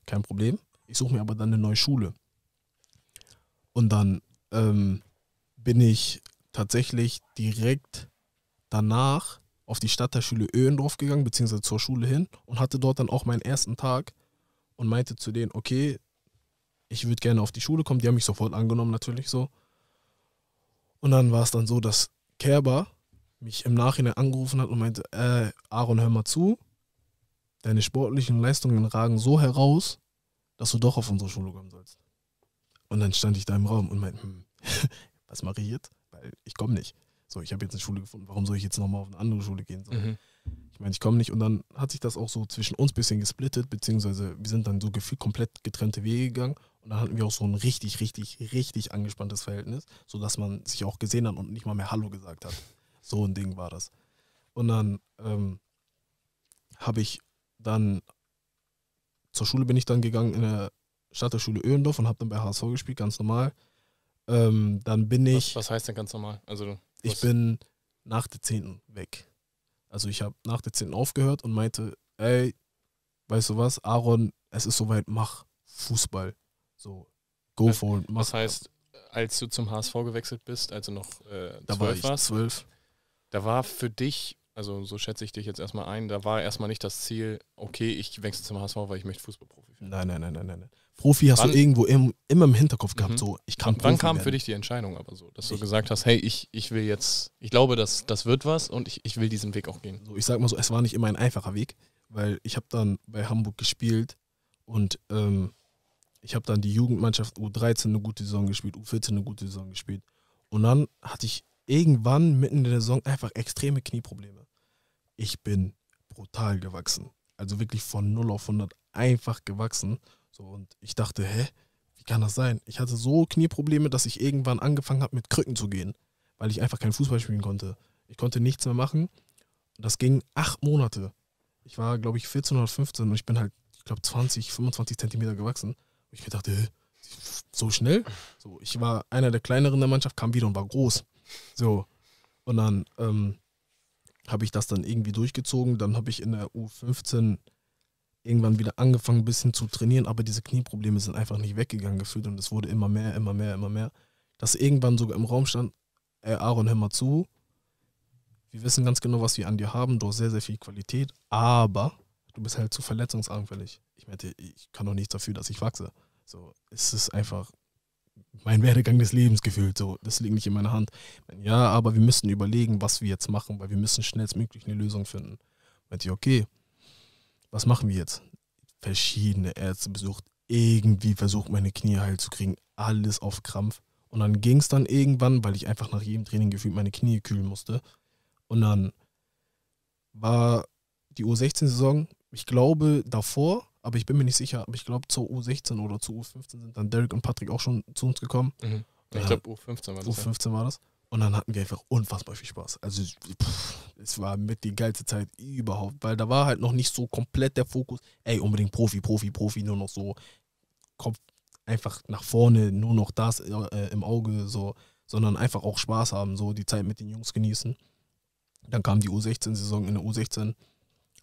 Kein Problem. Ich suche mir aber dann eine neue Schule. Und dann ähm, bin ich tatsächlich direkt danach auf die Stadtteilschule Öhendorf gegangen, beziehungsweise zur Schule hin und hatte dort dann auch meinen ersten Tag und meinte zu denen, okay, ich würde gerne auf die Schule kommen. Die haben mich sofort angenommen, natürlich so. Und dann war es dann so, dass Kerber mich im Nachhinein angerufen hat und meinte, äh, Aaron, hör mal zu, deine sportlichen Leistungen ragen so heraus, dass du doch auf unsere Schule kommen sollst. Und dann stand ich da im Raum und meinte, hm, was mache ich jetzt? weil ich komme nicht. So, ich habe jetzt eine Schule gefunden, warum soll ich jetzt nochmal auf eine andere Schule gehen? So, mhm. Ich meine, ich komme nicht. Und dann hat sich das auch so zwischen uns ein bisschen gesplittet, beziehungsweise wir sind dann so gefühlt komplett getrennte Wege gegangen. Und dann hatten wir auch so ein richtig, richtig, richtig angespanntes Verhältnis, sodass man sich auch gesehen hat und nicht mal mehr Hallo gesagt hat. So ein Ding war das. Und dann ähm, habe ich dann zur Schule bin ich dann gegangen in der Stadterschule Öhlendorf und habe dann bei HSV gespielt, ganz normal. Ähm, dann bin ich. Was, was, heißt denn ganz normal? Also, ich bin nach der 10. weg. Also ich habe nach der 10. aufgehört und meinte, ey, weißt du was, Aaron, es ist soweit, mach Fußball. So, go also, for it. Mach das heißt, als du zum HSV gewechselt bist, also noch äh, da war ich warst, zwölf. da war für dich, also so schätze ich dich jetzt erstmal ein, da war erstmal nicht das Ziel, okay, ich wechsle zum HSV, weil ich möchte Fußballprofi werden. Nein, nein, nein, nein, nein. Profi hast wann, du irgendwo im, immer im Hinterkopf gehabt, mhm. so ich kann Profi Wann kam werden. für dich die Entscheidung aber so, dass du gesagt hast, hey, ich, ich will jetzt, ich glaube, das, das wird was und ich, ich will diesen Weg auch gehen. So, ich sag mal so, es war nicht immer ein einfacher Weg, weil ich habe dann bei Hamburg gespielt und ähm, ich habe dann die Jugendmannschaft U13 eine gute Saison gespielt, U14 eine gute Saison gespielt und dann hatte ich irgendwann mitten in der Saison einfach extreme Knieprobleme. Ich bin brutal gewachsen. Also wirklich von 0 auf 100 einfach gewachsen. So, und ich dachte, hä, wie kann das sein? Ich hatte so Knieprobleme, dass ich irgendwann angefangen habe, mit Krücken zu gehen, weil ich einfach kein Fußball spielen konnte. Ich konnte nichts mehr machen. Das ging acht Monate. Ich war, glaube ich, 14 oder 15 und ich bin halt, ich glaube, 20, 25 Zentimeter gewachsen. Und ich dachte, hä, so schnell? So, ich war einer der kleineren der Mannschaft, kam wieder und war groß. So. Und dann ähm, habe ich das dann irgendwie durchgezogen. Dann habe ich in der U15 irgendwann wieder angefangen, ein bisschen zu trainieren, aber diese Knieprobleme sind einfach nicht weggegangen gefühlt und es wurde immer mehr, immer mehr, immer mehr. Dass irgendwann sogar im Raum stand, ey Aaron, hör mal zu, wir wissen ganz genau, was wir an dir haben, du hast sehr, sehr viel Qualität, aber du bist halt zu verletzungsanfällig. Ich meinte, ich kann doch nichts dafür, dass ich wachse. So, es ist einfach mein Werdegang des Lebens gefühlt. So, das liegt nicht in meiner Hand. Ja, aber wir müssen überlegen, was wir jetzt machen, weil wir müssen schnellstmöglich eine Lösung finden. Meinte ich, okay, was machen wir jetzt? Verschiedene Ärzte besucht, irgendwie versucht, meine Knie heil zu kriegen, alles auf Krampf. Und dann ging es dann irgendwann, weil ich einfach nach jedem Training gefühlt meine Knie kühlen musste. Und dann war die U16-Saison, ich glaube, davor, aber ich bin mir nicht sicher, aber ich glaube, zur U16 oder zur U15 sind dann Derek und Patrick auch schon zu uns gekommen. Mhm. Ich glaube, U15 war das. U15 war das. Und dann hatten wir einfach unfassbar viel Spaß. Also pff, es war mit die geilste Zeit überhaupt, weil da war halt noch nicht so komplett der Fokus, ey, unbedingt Profi, Profi, Profi, nur noch so Kopf einfach nach vorne, nur noch das äh, äh, im Auge, so, sondern einfach auch Spaß haben, so die Zeit mit den Jungs genießen. Dann kam die U16-Saison. In der U16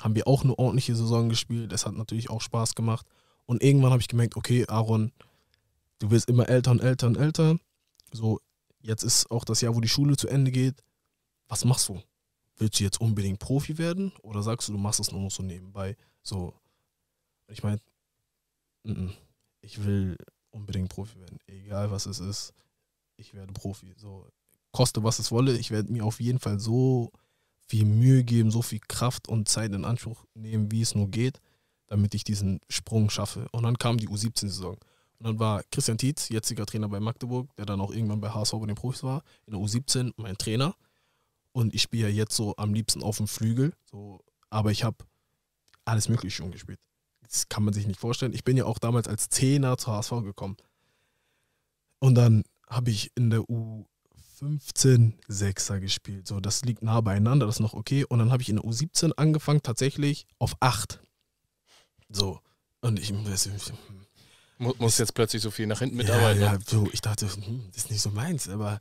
haben wir auch eine ordentliche Saison gespielt. Das hat natürlich auch Spaß gemacht. Und irgendwann habe ich gemerkt, okay, Aaron, du wirst immer älter und älter und älter. So, jetzt ist auch das Jahr, wo die Schule zu Ende geht. Was machst du? Willst du jetzt unbedingt Profi werden oder sagst du, du machst es nur noch so nebenbei? So, ich meine, mm, mm, ich will unbedingt Profi werden, egal was es ist, ich werde Profi. So, koste was es wolle, ich werde mir auf jeden Fall so viel Mühe geben, so viel Kraft und Zeit in Anspruch nehmen, wie es nur geht, damit ich diesen Sprung schaffe. Und dann kam die U17-Saison. Und dann war Christian Tietz, jetziger Trainer bei Magdeburg, der dann auch irgendwann bei HSV bei den Profis war, in der U17 mein Trainer. Und ich spiele ja jetzt so am liebsten auf dem Flügel. So, aber ich habe alles Mögliche schon gespielt. Das kann man sich nicht vorstellen. Ich bin ja auch damals als Zehner zur HSV gekommen. Und dann habe ich in der U15 Sechser gespielt. So, das liegt nah beieinander, das ist noch okay. Und dann habe ich in der U17 angefangen, tatsächlich auf 8. So. Und ich, hm, muss jetzt plötzlich so viel nach hinten mitarbeiten. Ja, ja, so, ich dachte, hm, das ist nicht so meins, aber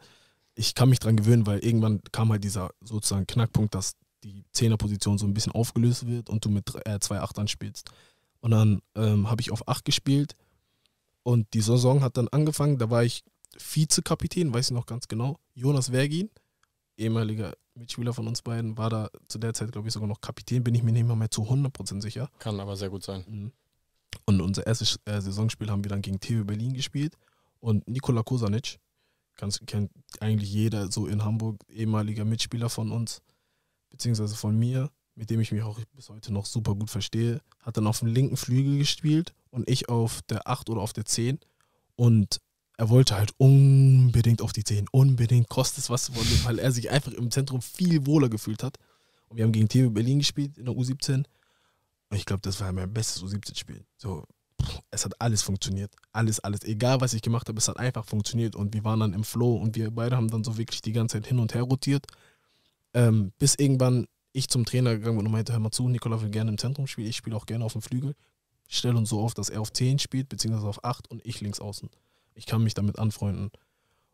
ich kann mich dran gewöhnen, weil irgendwann kam halt dieser sozusagen Knackpunkt, dass die Zehnerposition so ein bisschen aufgelöst wird und du mit äh, zwei Achtern spielst. Und dann ähm, habe ich auf Acht gespielt und die Saison hat dann angefangen, da war ich Vizekapitän, weiß ich noch ganz genau, Jonas Vergin, ehemaliger Mitspieler von uns beiden, war da zu der Zeit, glaube ich, sogar noch Kapitän, bin ich mir nicht mal mehr zu 100% sicher. Kann aber sehr gut sein. Mhm. Und unser erstes äh, Saisonspiel haben wir dann gegen TW Berlin gespielt. Und Nikola Kosanic, ganz, kennt eigentlich jeder so in Hamburg, ehemaliger Mitspieler von uns, beziehungsweise von mir, mit dem ich mich auch bis heute noch super gut verstehe, hat dann auf dem linken Flügel gespielt und ich auf der 8 oder auf der 10. Und er wollte halt unbedingt auf die 10, unbedingt, kostet es was, weil er sich einfach im Zentrum viel wohler gefühlt hat. Und wir haben gegen TW Berlin gespielt in der U17 und ich glaube, das war mein bestes U17-Spiel. So, es hat alles funktioniert. Alles, alles. Egal, was ich gemacht habe, es hat einfach funktioniert. Und wir waren dann im Flow und wir beide haben dann so wirklich die ganze Zeit hin und her rotiert. Ähm, bis irgendwann ich zum Trainer gegangen bin und meinte, hör mal zu, Nikola will gerne im Zentrum spielen, ich spiele auch gerne auf dem Flügel. Ich stelle uns so auf, dass er auf 10 spielt, beziehungsweise auf 8 und ich links außen. Ich kann mich damit anfreunden.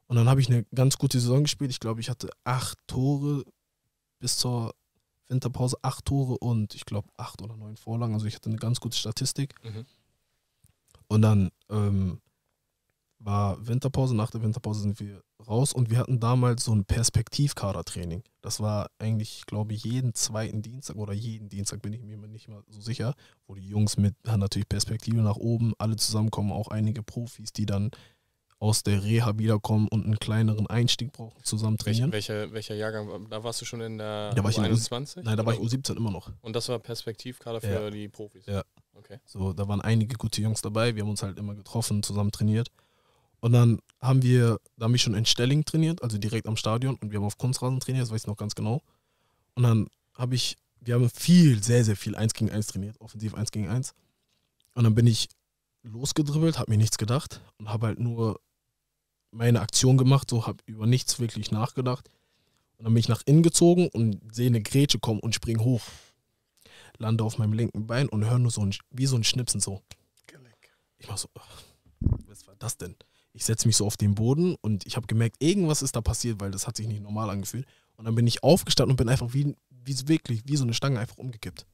Und dann habe ich eine ganz gute Saison gespielt. Ich glaube, ich hatte acht Tore bis zur Winterpause acht Tore und ich glaube acht oder neun Vorlagen. Also ich hatte eine ganz gute Statistik. Mhm. Und dann ähm, war Winterpause. Nach der Winterpause sind wir raus und wir hatten damals so ein Perspektivkadertraining. Das war eigentlich, glaube ich, jeden zweiten Dienstag oder jeden Dienstag, bin ich mir nicht mal so sicher, wo die Jungs mit natürlich Perspektive nach oben alle zusammenkommen, auch einige Profis, die dann aus der Reha wiederkommen und einen kleineren Einstieg brauchen, zusammen trainieren. welcher, welcher Jahrgang? Da warst du schon in der da war ich um 21? Nein, da war ich u 17 immer noch. Und das war Perspektivkader für ja. die Profis? Ja. Okay. So, da waren einige gute Jungs dabei. Wir haben uns halt immer getroffen, zusammen trainiert. Und dann haben wir, da haben wir schon in Stelling trainiert, also direkt am Stadion. Und wir haben auf Kunstrasen trainiert, das weiß ich noch ganz genau. Und dann habe ich, wir haben viel, sehr, sehr viel 1 gegen 1 trainiert, offensiv 1 gegen 1. Und dann bin ich losgedribbelt, habe mir nichts gedacht und habe halt nur meine Aktion gemacht, so habe über nichts wirklich nachgedacht. Und dann bin ich nach innen gezogen und sehe eine Grätsche kommen und springe hoch. Lande auf meinem linken Bein und höre nur so ein, wie so ein Schnipsen so. Ich mache so, ach, was war das denn? Ich setze mich so auf den Boden und ich habe gemerkt, irgendwas ist da passiert, weil das hat sich nicht normal angefühlt. Und dann bin ich aufgestanden und bin einfach wie, wie wirklich, wie so eine Stange einfach umgekippt.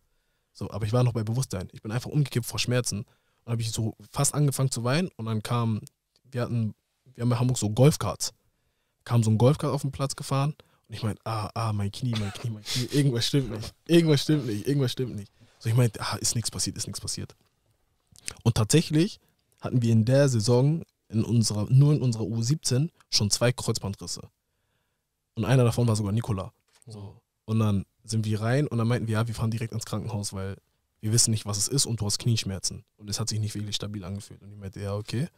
So, aber ich war noch bei Bewusstsein. Ich bin einfach umgekippt vor Schmerzen. Und dann habe ich so fast angefangen zu weinen und dann kam, wir hatten wir haben in Hamburg so Golfkarts. Kam so ein Golfkart auf den Platz gefahren und ich meinte, ah, ah, mein Knie, mein Knie, mein Knie, irgendwas stimmt nicht, irgendwas stimmt nicht, irgendwas stimmt nicht. So ich meinte, ah, ist nichts passiert, ist nichts passiert. Und tatsächlich hatten wir in der Saison in unserer, nur in unserer U17 schon zwei Kreuzbandrisse. Und einer davon war sogar Nikola. So. Und dann sind wir rein und dann meinten wir, ja, wir fahren direkt ins Krankenhaus, weil wir wissen nicht, was es ist und du hast Knieschmerzen. Und es hat sich nicht wirklich stabil angefühlt. Und ich meinte, ja, okay.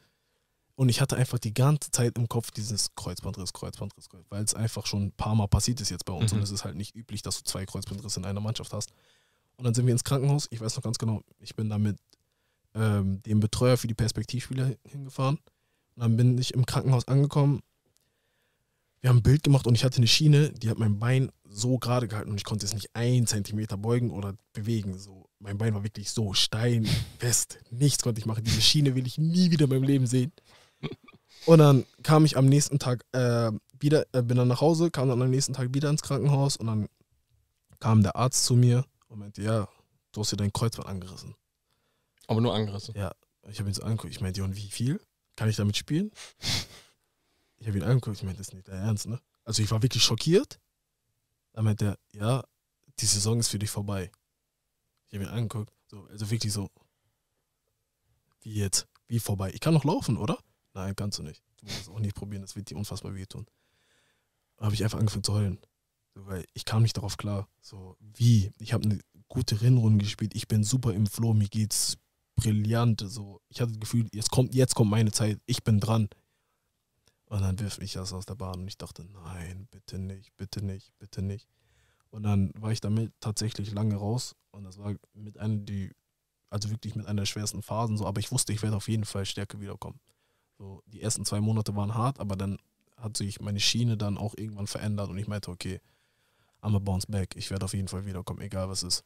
Und ich hatte einfach die ganze Zeit im Kopf dieses Kreuzbandriss, Kreuzbandriss, weil es einfach schon ein paar Mal passiert ist jetzt bei uns. Mhm. Und es ist halt nicht üblich, dass du zwei Kreuzbandrisse in einer Mannschaft hast. Und dann sind wir ins Krankenhaus. Ich weiß noch ganz genau, ich bin da mit ähm, dem Betreuer für die Perspektivspieler hingefahren. Und dann bin ich im Krankenhaus angekommen. Wir haben ein Bild gemacht und ich hatte eine Schiene, die hat mein Bein so gerade gehalten und ich konnte es nicht einen Zentimeter beugen oder bewegen. So, mein Bein war wirklich so steinfest. Nichts konnte ich machen. Diese Schiene will ich nie wieder in meinem Leben sehen. Und dann kam ich am nächsten Tag äh, wieder, äh, bin dann nach Hause, kam dann am nächsten Tag wieder ins Krankenhaus und dann kam der Arzt zu mir und meinte, ja, du hast dir dein Kreuzband angerissen. Aber nur angerissen? Ja. Ich habe ihn so angeguckt, ich meinte, und wie viel? Kann ich damit spielen? ich habe ihn angeguckt, ich meinte, das ist nicht der Ernst, ne? Also ich war wirklich schockiert. Dann meinte er, ja, die Saison ist für dich vorbei. Ich habe ihn angeguckt, so, also wirklich so, wie jetzt? Wie vorbei? Ich kann noch laufen, oder? nein, kannst du nicht. Du musst es auch nicht probieren, das wird dir unfassbar wehtun. Da Habe ich einfach angefangen zu heulen. Weil ich kam nicht darauf klar. So, wie? Ich habe eine gute Rennrunde gespielt, ich bin super im Flow, mir geht's brillant. So, ich hatte das Gefühl, jetzt kommt, jetzt kommt meine Zeit, ich bin dran. Und dann wirf ich das aus der Bahn und ich dachte, nein, bitte nicht, bitte nicht, bitte nicht. Und dann war ich damit tatsächlich lange raus und das war mit einer die, also wirklich mit einer der schwersten Phasen so, aber ich wusste, ich werde auf jeden Fall stärker wiederkommen. So, die ersten zwei Monate waren hart, aber dann hat sich meine Schiene dann auch irgendwann verändert und ich meinte, okay, I'm a bounce back. Ich werde auf jeden Fall wiederkommen, egal was ist.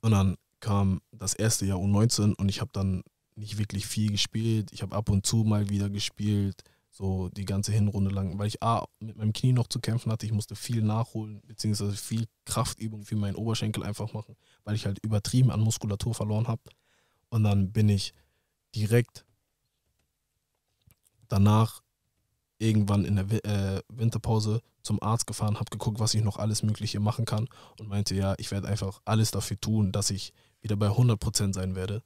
Und dann kam das erste Jahr U19 und ich habe dann nicht wirklich viel gespielt. Ich habe ab und zu mal wieder gespielt, so die ganze Hinrunde lang, weil ich A, mit meinem Knie noch zu kämpfen hatte. Ich musste viel nachholen, beziehungsweise viel Kraftübung für meinen Oberschenkel einfach machen, weil ich halt übertrieben an Muskulatur verloren habe. Und dann bin ich direkt danach irgendwann in der äh, Winterpause zum Arzt gefahren, habe geguckt, was ich noch alles Mögliche machen kann und meinte, ja, ich werde einfach alles dafür tun, dass ich wieder bei 100% sein werde.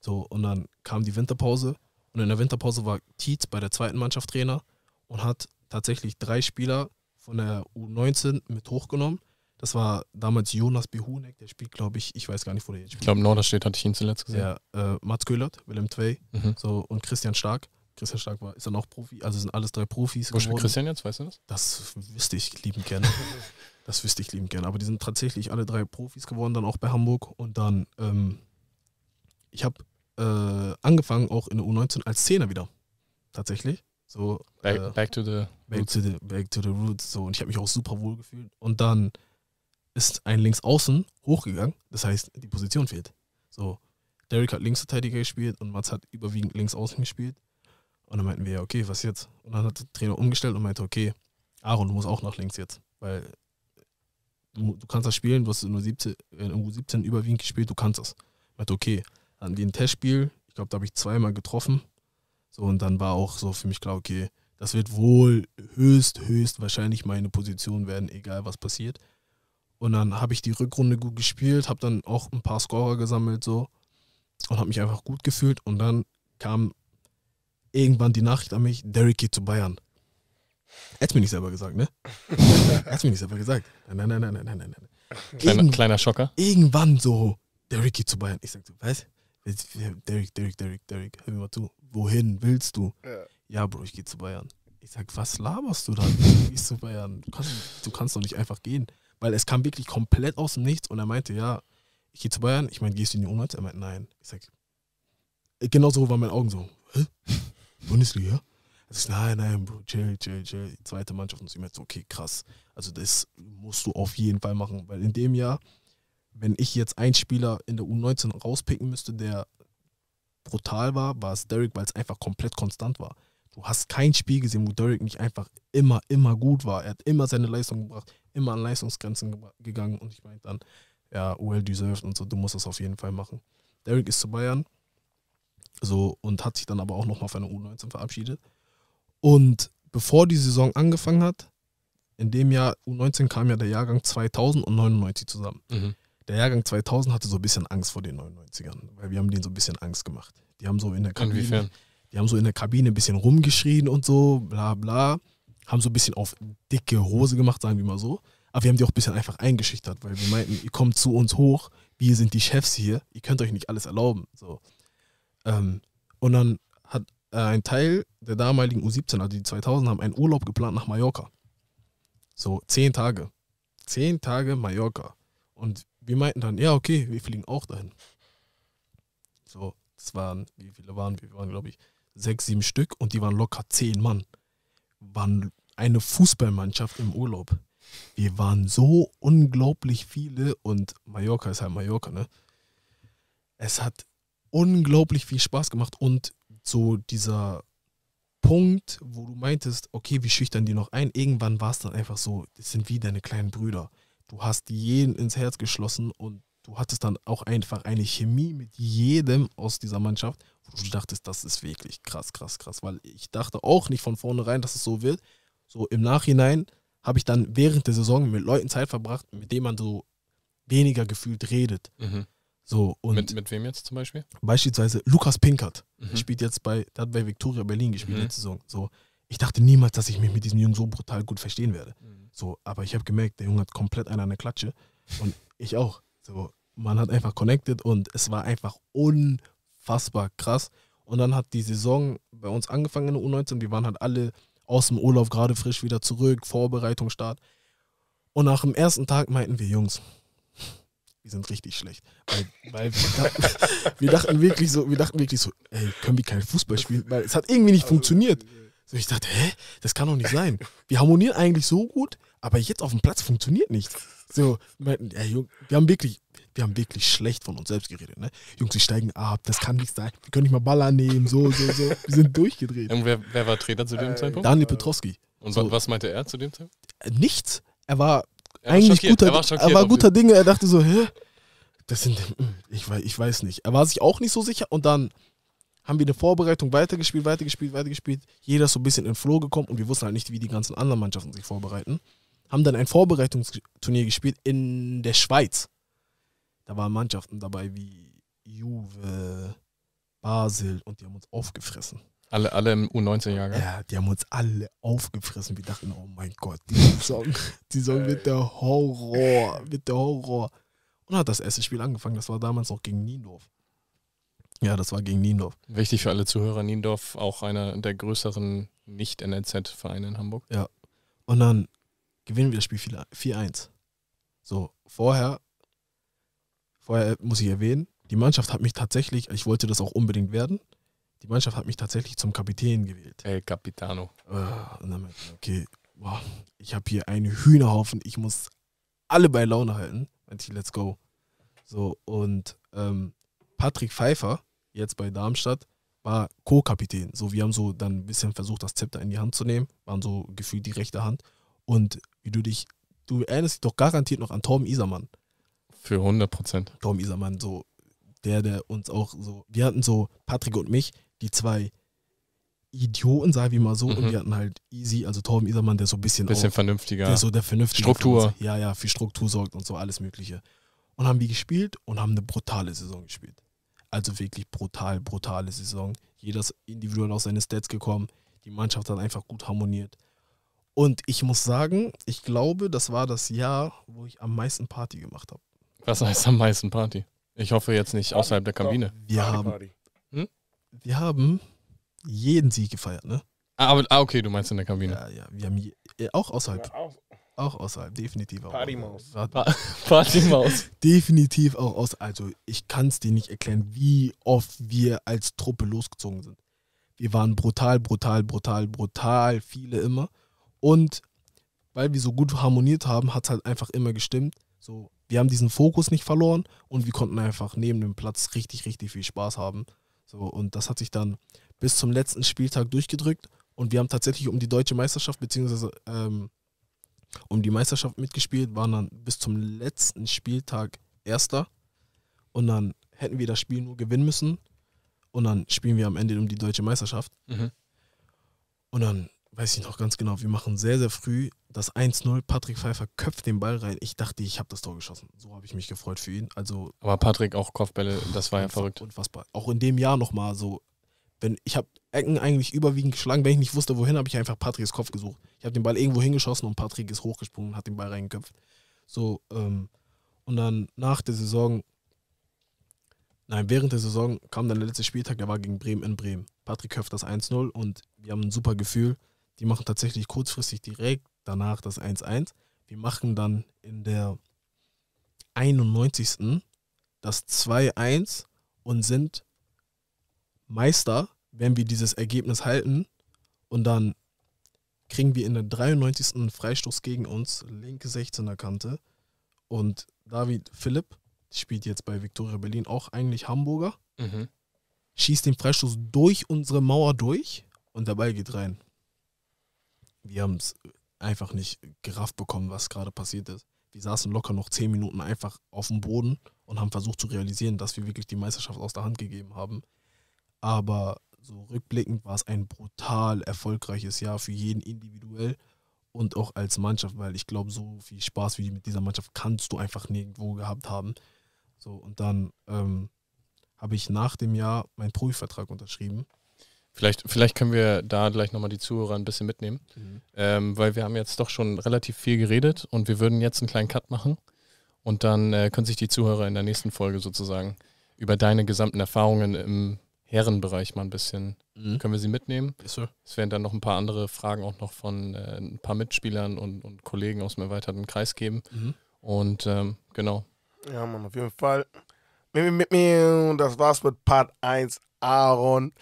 So, und dann kam die Winterpause und in der Winterpause war Tietz bei der zweiten Mannschaft Trainer und hat tatsächlich drei Spieler von der U19 mit hochgenommen. Das war damals Jonas Behunek, der spielt, glaube ich, ich weiß gar nicht, wo der jetzt spielt. Ich glaube, Norderstedt hatte ich ihn zuletzt gesehen. Ja, äh, Mats Köhlert, Willem Twey mhm. so, und Christian Stark. Christian Stark war, ist dann auch Profi. Also sind alles drei Profis. Wo geworden. spielt Christian jetzt, weißt du das? Das wüsste ich lieben gerne. das wüsste ich lieben gerne. Aber die sind tatsächlich alle drei Profis geworden, dann auch bei Hamburg. Und dann, ähm, ich habe äh, angefangen auch in der U19 als Zehner wieder. Tatsächlich. So, back, äh, back, to the back roots. to the back to the roots. So, und ich habe mich auch super wohl gefühlt. Und dann ist ein Linksaußen hochgegangen. Das heißt, die Position fehlt. So, Derek hat Linksverteidiger gespielt und Mats hat überwiegend Linksaußen gespielt. Und dann meinten wir, okay, was jetzt? Und dann hat der Trainer umgestellt und meinte, okay, Aaron, du musst auch nach links jetzt, weil du, du kannst das spielen, du hast äh, in 17 in U17 überwiegend gespielt, du kannst das. Ich meinte, okay, an den Testspiel, ich glaube, da habe ich zweimal getroffen. So, und dann war auch so für mich klar, okay, das wird wohl höchst, höchst wahrscheinlich meine Position werden, egal was passiert. Und dann habe ich die Rückrunde gut gespielt, habe dann auch ein paar Scorer gesammelt so und habe mich einfach gut gefühlt. Und dann kam irgendwann die Nachricht an mich, Derek geht zu Bayern. Er hat mir nicht selber gesagt, ne? er hat mir nicht selber gesagt. Nein, nein, nein, nein, nein, nein. Kleiner, Irgend, kleiner Schocker. Irgendwann so, Derek geht zu Bayern. Ich sag so, was? Derek, Derek, Derek, Derek, hör mir mal zu. Wohin willst du? Ja, ja Bro, ich gehe zu Bayern. Ich sag, was laberst du dann? Ich gehst zu Bayern. Du kannst, du kannst doch nicht einfach gehen. Weil es kam wirklich komplett aus dem Nichts und er meinte, ja, ich gehe zu Bayern. Ich meine, gehst du in die Umwelt? Er meinte, nein. Ich sag, äh, genau so waren meine Augen so. Hä? Bundesliga? Das ist, nein, nein, Bro, chill, chill, chill. Die zweite Mannschaft muss immer meinte, okay, krass. Also das musst du auf jeden Fall machen, weil in dem Jahr, wenn ich jetzt einen Spieler in der U19 rauspicken müsste, der brutal war, war es Derek, weil es einfach komplett konstant war. Du hast kein Spiel gesehen, wo Derek nicht einfach immer, immer gut war. Er hat immer seine Leistung gebracht, immer an Leistungsgrenzen gegangen und ich meinte dann, ja, well deserved und so, du musst das auf jeden Fall machen. Derek ist zu Bayern, so, und hat sich dann aber auch nochmal von der U19 verabschiedet. Und bevor die Saison angefangen hat, in dem Jahr U19 kam ja der Jahrgang 2000 und 99 zusammen. Mhm. Der Jahrgang 2000 hatte so ein bisschen Angst vor den 99ern, weil wir haben denen so ein bisschen Angst gemacht. Die haben so in der Kabine, Inwiefern? die haben so in der Kabine ein bisschen rumgeschrien und so, bla bla, haben so ein bisschen auf dicke Hose gemacht, sagen wir mal so. Aber wir haben die auch ein bisschen einfach eingeschüchtert, weil wir meinten, ihr kommt zu uns hoch, wir sind die Chefs hier, ihr könnt euch nicht alles erlauben. So. Ähm, und dann hat äh, ein Teil der damaligen U17, also die 2000, haben einen Urlaub geplant nach Mallorca. So zehn Tage. Zehn Tage Mallorca. Und wir meinten dann, ja, okay, wir fliegen auch dahin. So, es waren, wie viele waren wir? Wir waren, glaube ich, sechs, sieben Stück und die waren locker zehn Mann. Waren eine Fußballmannschaft im Urlaub. Wir waren so unglaublich viele und Mallorca ist halt Mallorca, ne? Es hat unglaublich viel Spaß gemacht und so dieser Punkt, wo du meintest, okay, wir schüchtern die noch ein, irgendwann war es dann einfach so, das sind wie deine kleinen Brüder. Du hast jeden ins Herz geschlossen und du hattest dann auch einfach eine Chemie mit jedem aus dieser Mannschaft, wo du dachtest, das ist wirklich krass, krass, krass, weil ich dachte auch nicht von vornherein, dass es so wird. So im Nachhinein habe ich dann während der Saison mit Leuten Zeit verbracht, mit denen man so weniger gefühlt redet. Mhm. So, und mit, mit wem jetzt zum Beispiel? Beispielsweise Lukas Pinkert. Mhm. spielt jetzt bei, der hat bei Viktoria Berlin gespielt mhm. letzte Saison. So, ich dachte niemals, dass ich mich mit diesem Jungen so brutal gut verstehen werde. Mhm. So, aber ich habe gemerkt, der Junge hat komplett einen an der Klatsche. Und ich auch. So, man hat einfach connected und es war einfach unfassbar krass. Und dann hat die Saison bei uns angefangen in der U19. Wir waren halt alle aus dem Urlaub gerade frisch wieder zurück, Vorbereitung, Start. Und nach dem ersten Tag meinten wir, Jungs, wir sind richtig schlecht. Weil, weil wir, dachten, wir, dachten, wirklich so, wir dachten wirklich so, ey, können wir kein Fußball spielen? Weil es hat irgendwie nicht also, funktioniert. So, ich dachte, hä, das kann doch nicht sein. Wir harmonieren eigentlich so gut, aber jetzt auf dem Platz funktioniert nichts. So, wir, meinten, ey, wir haben wirklich, wir haben wirklich schlecht von uns selbst geredet, ne? Jungs, wir steigen ab, das kann nicht sein, wir können nicht mal Baller nehmen, so, so, so. Wir sind durchgedreht. Und wer, wer war Trainer zu dem äh, Zeitpunkt? Daniel Petrowski. Und so. was meinte er zu dem Zeitpunkt? Nichts. Er war er eigentlich guter, er war, er war guter Dinge. Er dachte so, hä? Das sind, hm, ich weiß, ich weiß nicht. Er war sich auch nicht so sicher und dann haben wir eine Vorbereitung weitergespielt, weitergespielt, weitergespielt. Jeder ist so ein bisschen in Floh gekommen und wir wussten halt nicht, wie die ganzen anderen Mannschaften sich vorbereiten. Haben dann ein Vorbereitungsturnier gespielt in der Schweiz. Da waren Mannschaften dabei wie Juve, Basel und die haben uns aufgefressen. Alle, alle im u 19 jahr Ja, die haben uns alle aufgefressen. Wir dachten, oh mein Gott, dieser Song, die Song mit der Horror, mit der Horror. Und hat das erste Spiel angefangen, das war damals noch gegen Niendorf. Ja, das war gegen Niendorf. Wichtig für alle Zuhörer, Niendorf auch einer der größeren Nicht-NLZ-Vereine in Hamburg. Ja. Und dann gewinnen wir das Spiel 4-1. So, vorher, vorher muss ich erwähnen, die Mannschaft hat mich tatsächlich, ich wollte das auch unbedingt werden, die Mannschaft hat mich tatsächlich zum Kapitän gewählt. El Capitano. Ah, und dann ich, okay, wow, ich habe hier einen Hühnerhaufen, ich muss alle bei Laune halten. ich, let's go. So, und ähm, Patrick Pfeiffer, jetzt bei Darmstadt, war Co-Kapitän. So, wir haben so dann ein bisschen versucht, das Zepter in die Hand zu nehmen, waren so gefühlt die rechte Hand. Und wie du dich, du erinnerst dich doch garantiert noch an Tom Isermann. Für 100 Prozent. Tom Isermann, so der, der uns auch so, wir hatten so Patrick und mich, die zwei Idioten, sag ich mal so, mhm. und wir hatten halt Easy, also Torben Isermann, der so ein bisschen. Bisschen auch, vernünftiger. Der so der vernünftige. Struktur. Uns, ja, ja, für Struktur sorgt und so, alles Mögliche. Und haben die gespielt und haben eine brutale Saison gespielt. Also wirklich brutal, brutale Saison. Jeder ist individuell aus seine Stats gekommen. Die Mannschaft hat einfach gut harmoniert. Und ich muss sagen, ich glaube, das war das Jahr, wo ich am meisten Party gemacht habe. Was heißt am meisten Party? Ich hoffe jetzt nicht außerhalb der Kabine. Wir haben wir haben jeden Sieg gefeiert, ne? Ah, aber, ah, okay, du meinst in der Kabine. Ja, ja, wir haben je, äh, auch außerhalb. Ja, auch. auch. außerhalb, definitiv auch. Partymaus. Partymaus. definitiv auch außerhalb. Also, ich kann es dir nicht erklären, wie oft wir als Truppe losgezogen sind. Wir waren brutal, brutal, brutal, brutal, viele immer. Und weil wir so gut harmoniert haben, hat es halt einfach immer gestimmt. So, wir haben diesen Fokus nicht verloren und wir konnten einfach neben dem Platz richtig, richtig viel Spaß haben. So, und das hat sich dann bis zum letzten Spieltag durchgedrückt. Und wir haben tatsächlich um die deutsche Meisterschaft, beziehungsweise ähm, um die Meisterschaft mitgespielt, waren dann bis zum letzten Spieltag Erster. Und dann hätten wir das Spiel nur gewinnen müssen. Und dann spielen wir am Ende um die deutsche Meisterschaft. Mhm. Und dann weiß ich noch ganz genau, wir machen sehr, sehr früh das 1-0, Patrick Pfeiffer köpft den Ball rein. Ich dachte, ich habe das Tor geschossen. So habe ich mich gefreut für ihn. Also, Aber Patrick auch Kopfbälle, das war ja verrückt. Unfassbar. Auch in dem Jahr nochmal so. Wenn, ich habe Ecken eigentlich überwiegend geschlagen. Wenn ich nicht wusste, wohin, habe ich einfach Patricks Kopf gesucht. Ich habe den Ball irgendwo hingeschossen und Patrick ist hochgesprungen und hat den Ball reingeköpft. So, ähm, und dann nach der Saison, nein, während der Saison kam dann der letzte Spieltag, der war gegen Bremen in Bremen. Patrick köpft das 1-0 und wir haben ein super Gefühl. Die machen tatsächlich kurzfristig direkt danach das 1-1. Wir machen dann in der 91. das 2-1 und sind Meister, wenn wir dieses Ergebnis halten. Und dann kriegen wir in der 93. einen Freistoß gegen uns, linke 16er Kante. Und David Philipp spielt jetzt bei Viktoria Berlin, auch eigentlich Hamburger, mhm. schießt den Freistoß durch unsere Mauer durch und der Ball geht rein. Wir haben es einfach nicht gerafft bekommen, was gerade passiert ist. Wir saßen locker noch zehn Minuten einfach auf dem Boden und haben versucht zu realisieren, dass wir wirklich die Meisterschaft aus der Hand gegeben haben. Aber so rückblickend war es ein brutal erfolgreiches Jahr für jeden individuell und auch als Mannschaft, weil ich glaube, so viel Spaß wie mit dieser Mannschaft kannst du einfach nirgendwo gehabt haben. So, und dann ähm, habe ich nach dem Jahr meinen Profivertrag unterschrieben Vielleicht, vielleicht können wir da gleich nochmal die Zuhörer ein bisschen mitnehmen, mhm. ähm, weil wir haben jetzt doch schon relativ viel geredet und wir würden jetzt einen kleinen Cut machen und dann äh, können sich die Zuhörer in der nächsten Folge sozusagen über deine gesamten Erfahrungen im Herrenbereich mal ein bisschen, mhm. können wir sie mitnehmen. Yes, es werden dann noch ein paar andere Fragen auch noch von äh, ein paar Mitspielern und, und, Kollegen aus dem erweiterten Kreis geben. Mhm. Und ähm, genau. Ja, Mann, auf jeden Fall. Das war's mit Part 1, Aaron.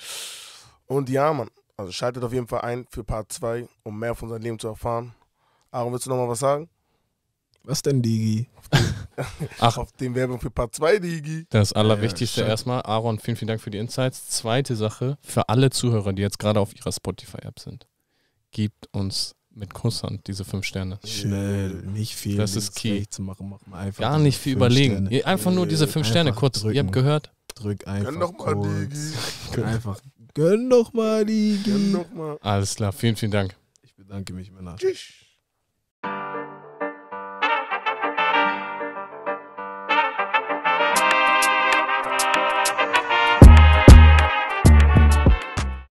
Und ja, Mann, also schaltet auf jeden Fall ein für Part 2, um mehr von seinem Leben zu erfahren. Aaron, willst du nochmal was sagen? Was denn, Digi? Ach. Auf den Werbung für Part 2, Digi. Das Allerwichtigste ja, erstmal, Aaron, vielen, vielen Dank für die Insights. Zweite Sache, für alle Zuhörer, die jetzt gerade auf ihrer Spotify-App sind, gebt uns mit Kusshand diese fünf Sterne. Schnell, nicht viel. Das ist key. Zu machen, machen einfach Gar nicht viel überlegen. Sterne. Einfach nur diese fünf äh, einfach Sterne kurz. Drücken. Ihr habt gehört. Drück einfach. Können doch Mal, Digi. Einfach Gönn doch mal die. Gönn doch mal. Alles klar, vielen, vielen Dank. Ich bedanke mich, Männer. Tschüss.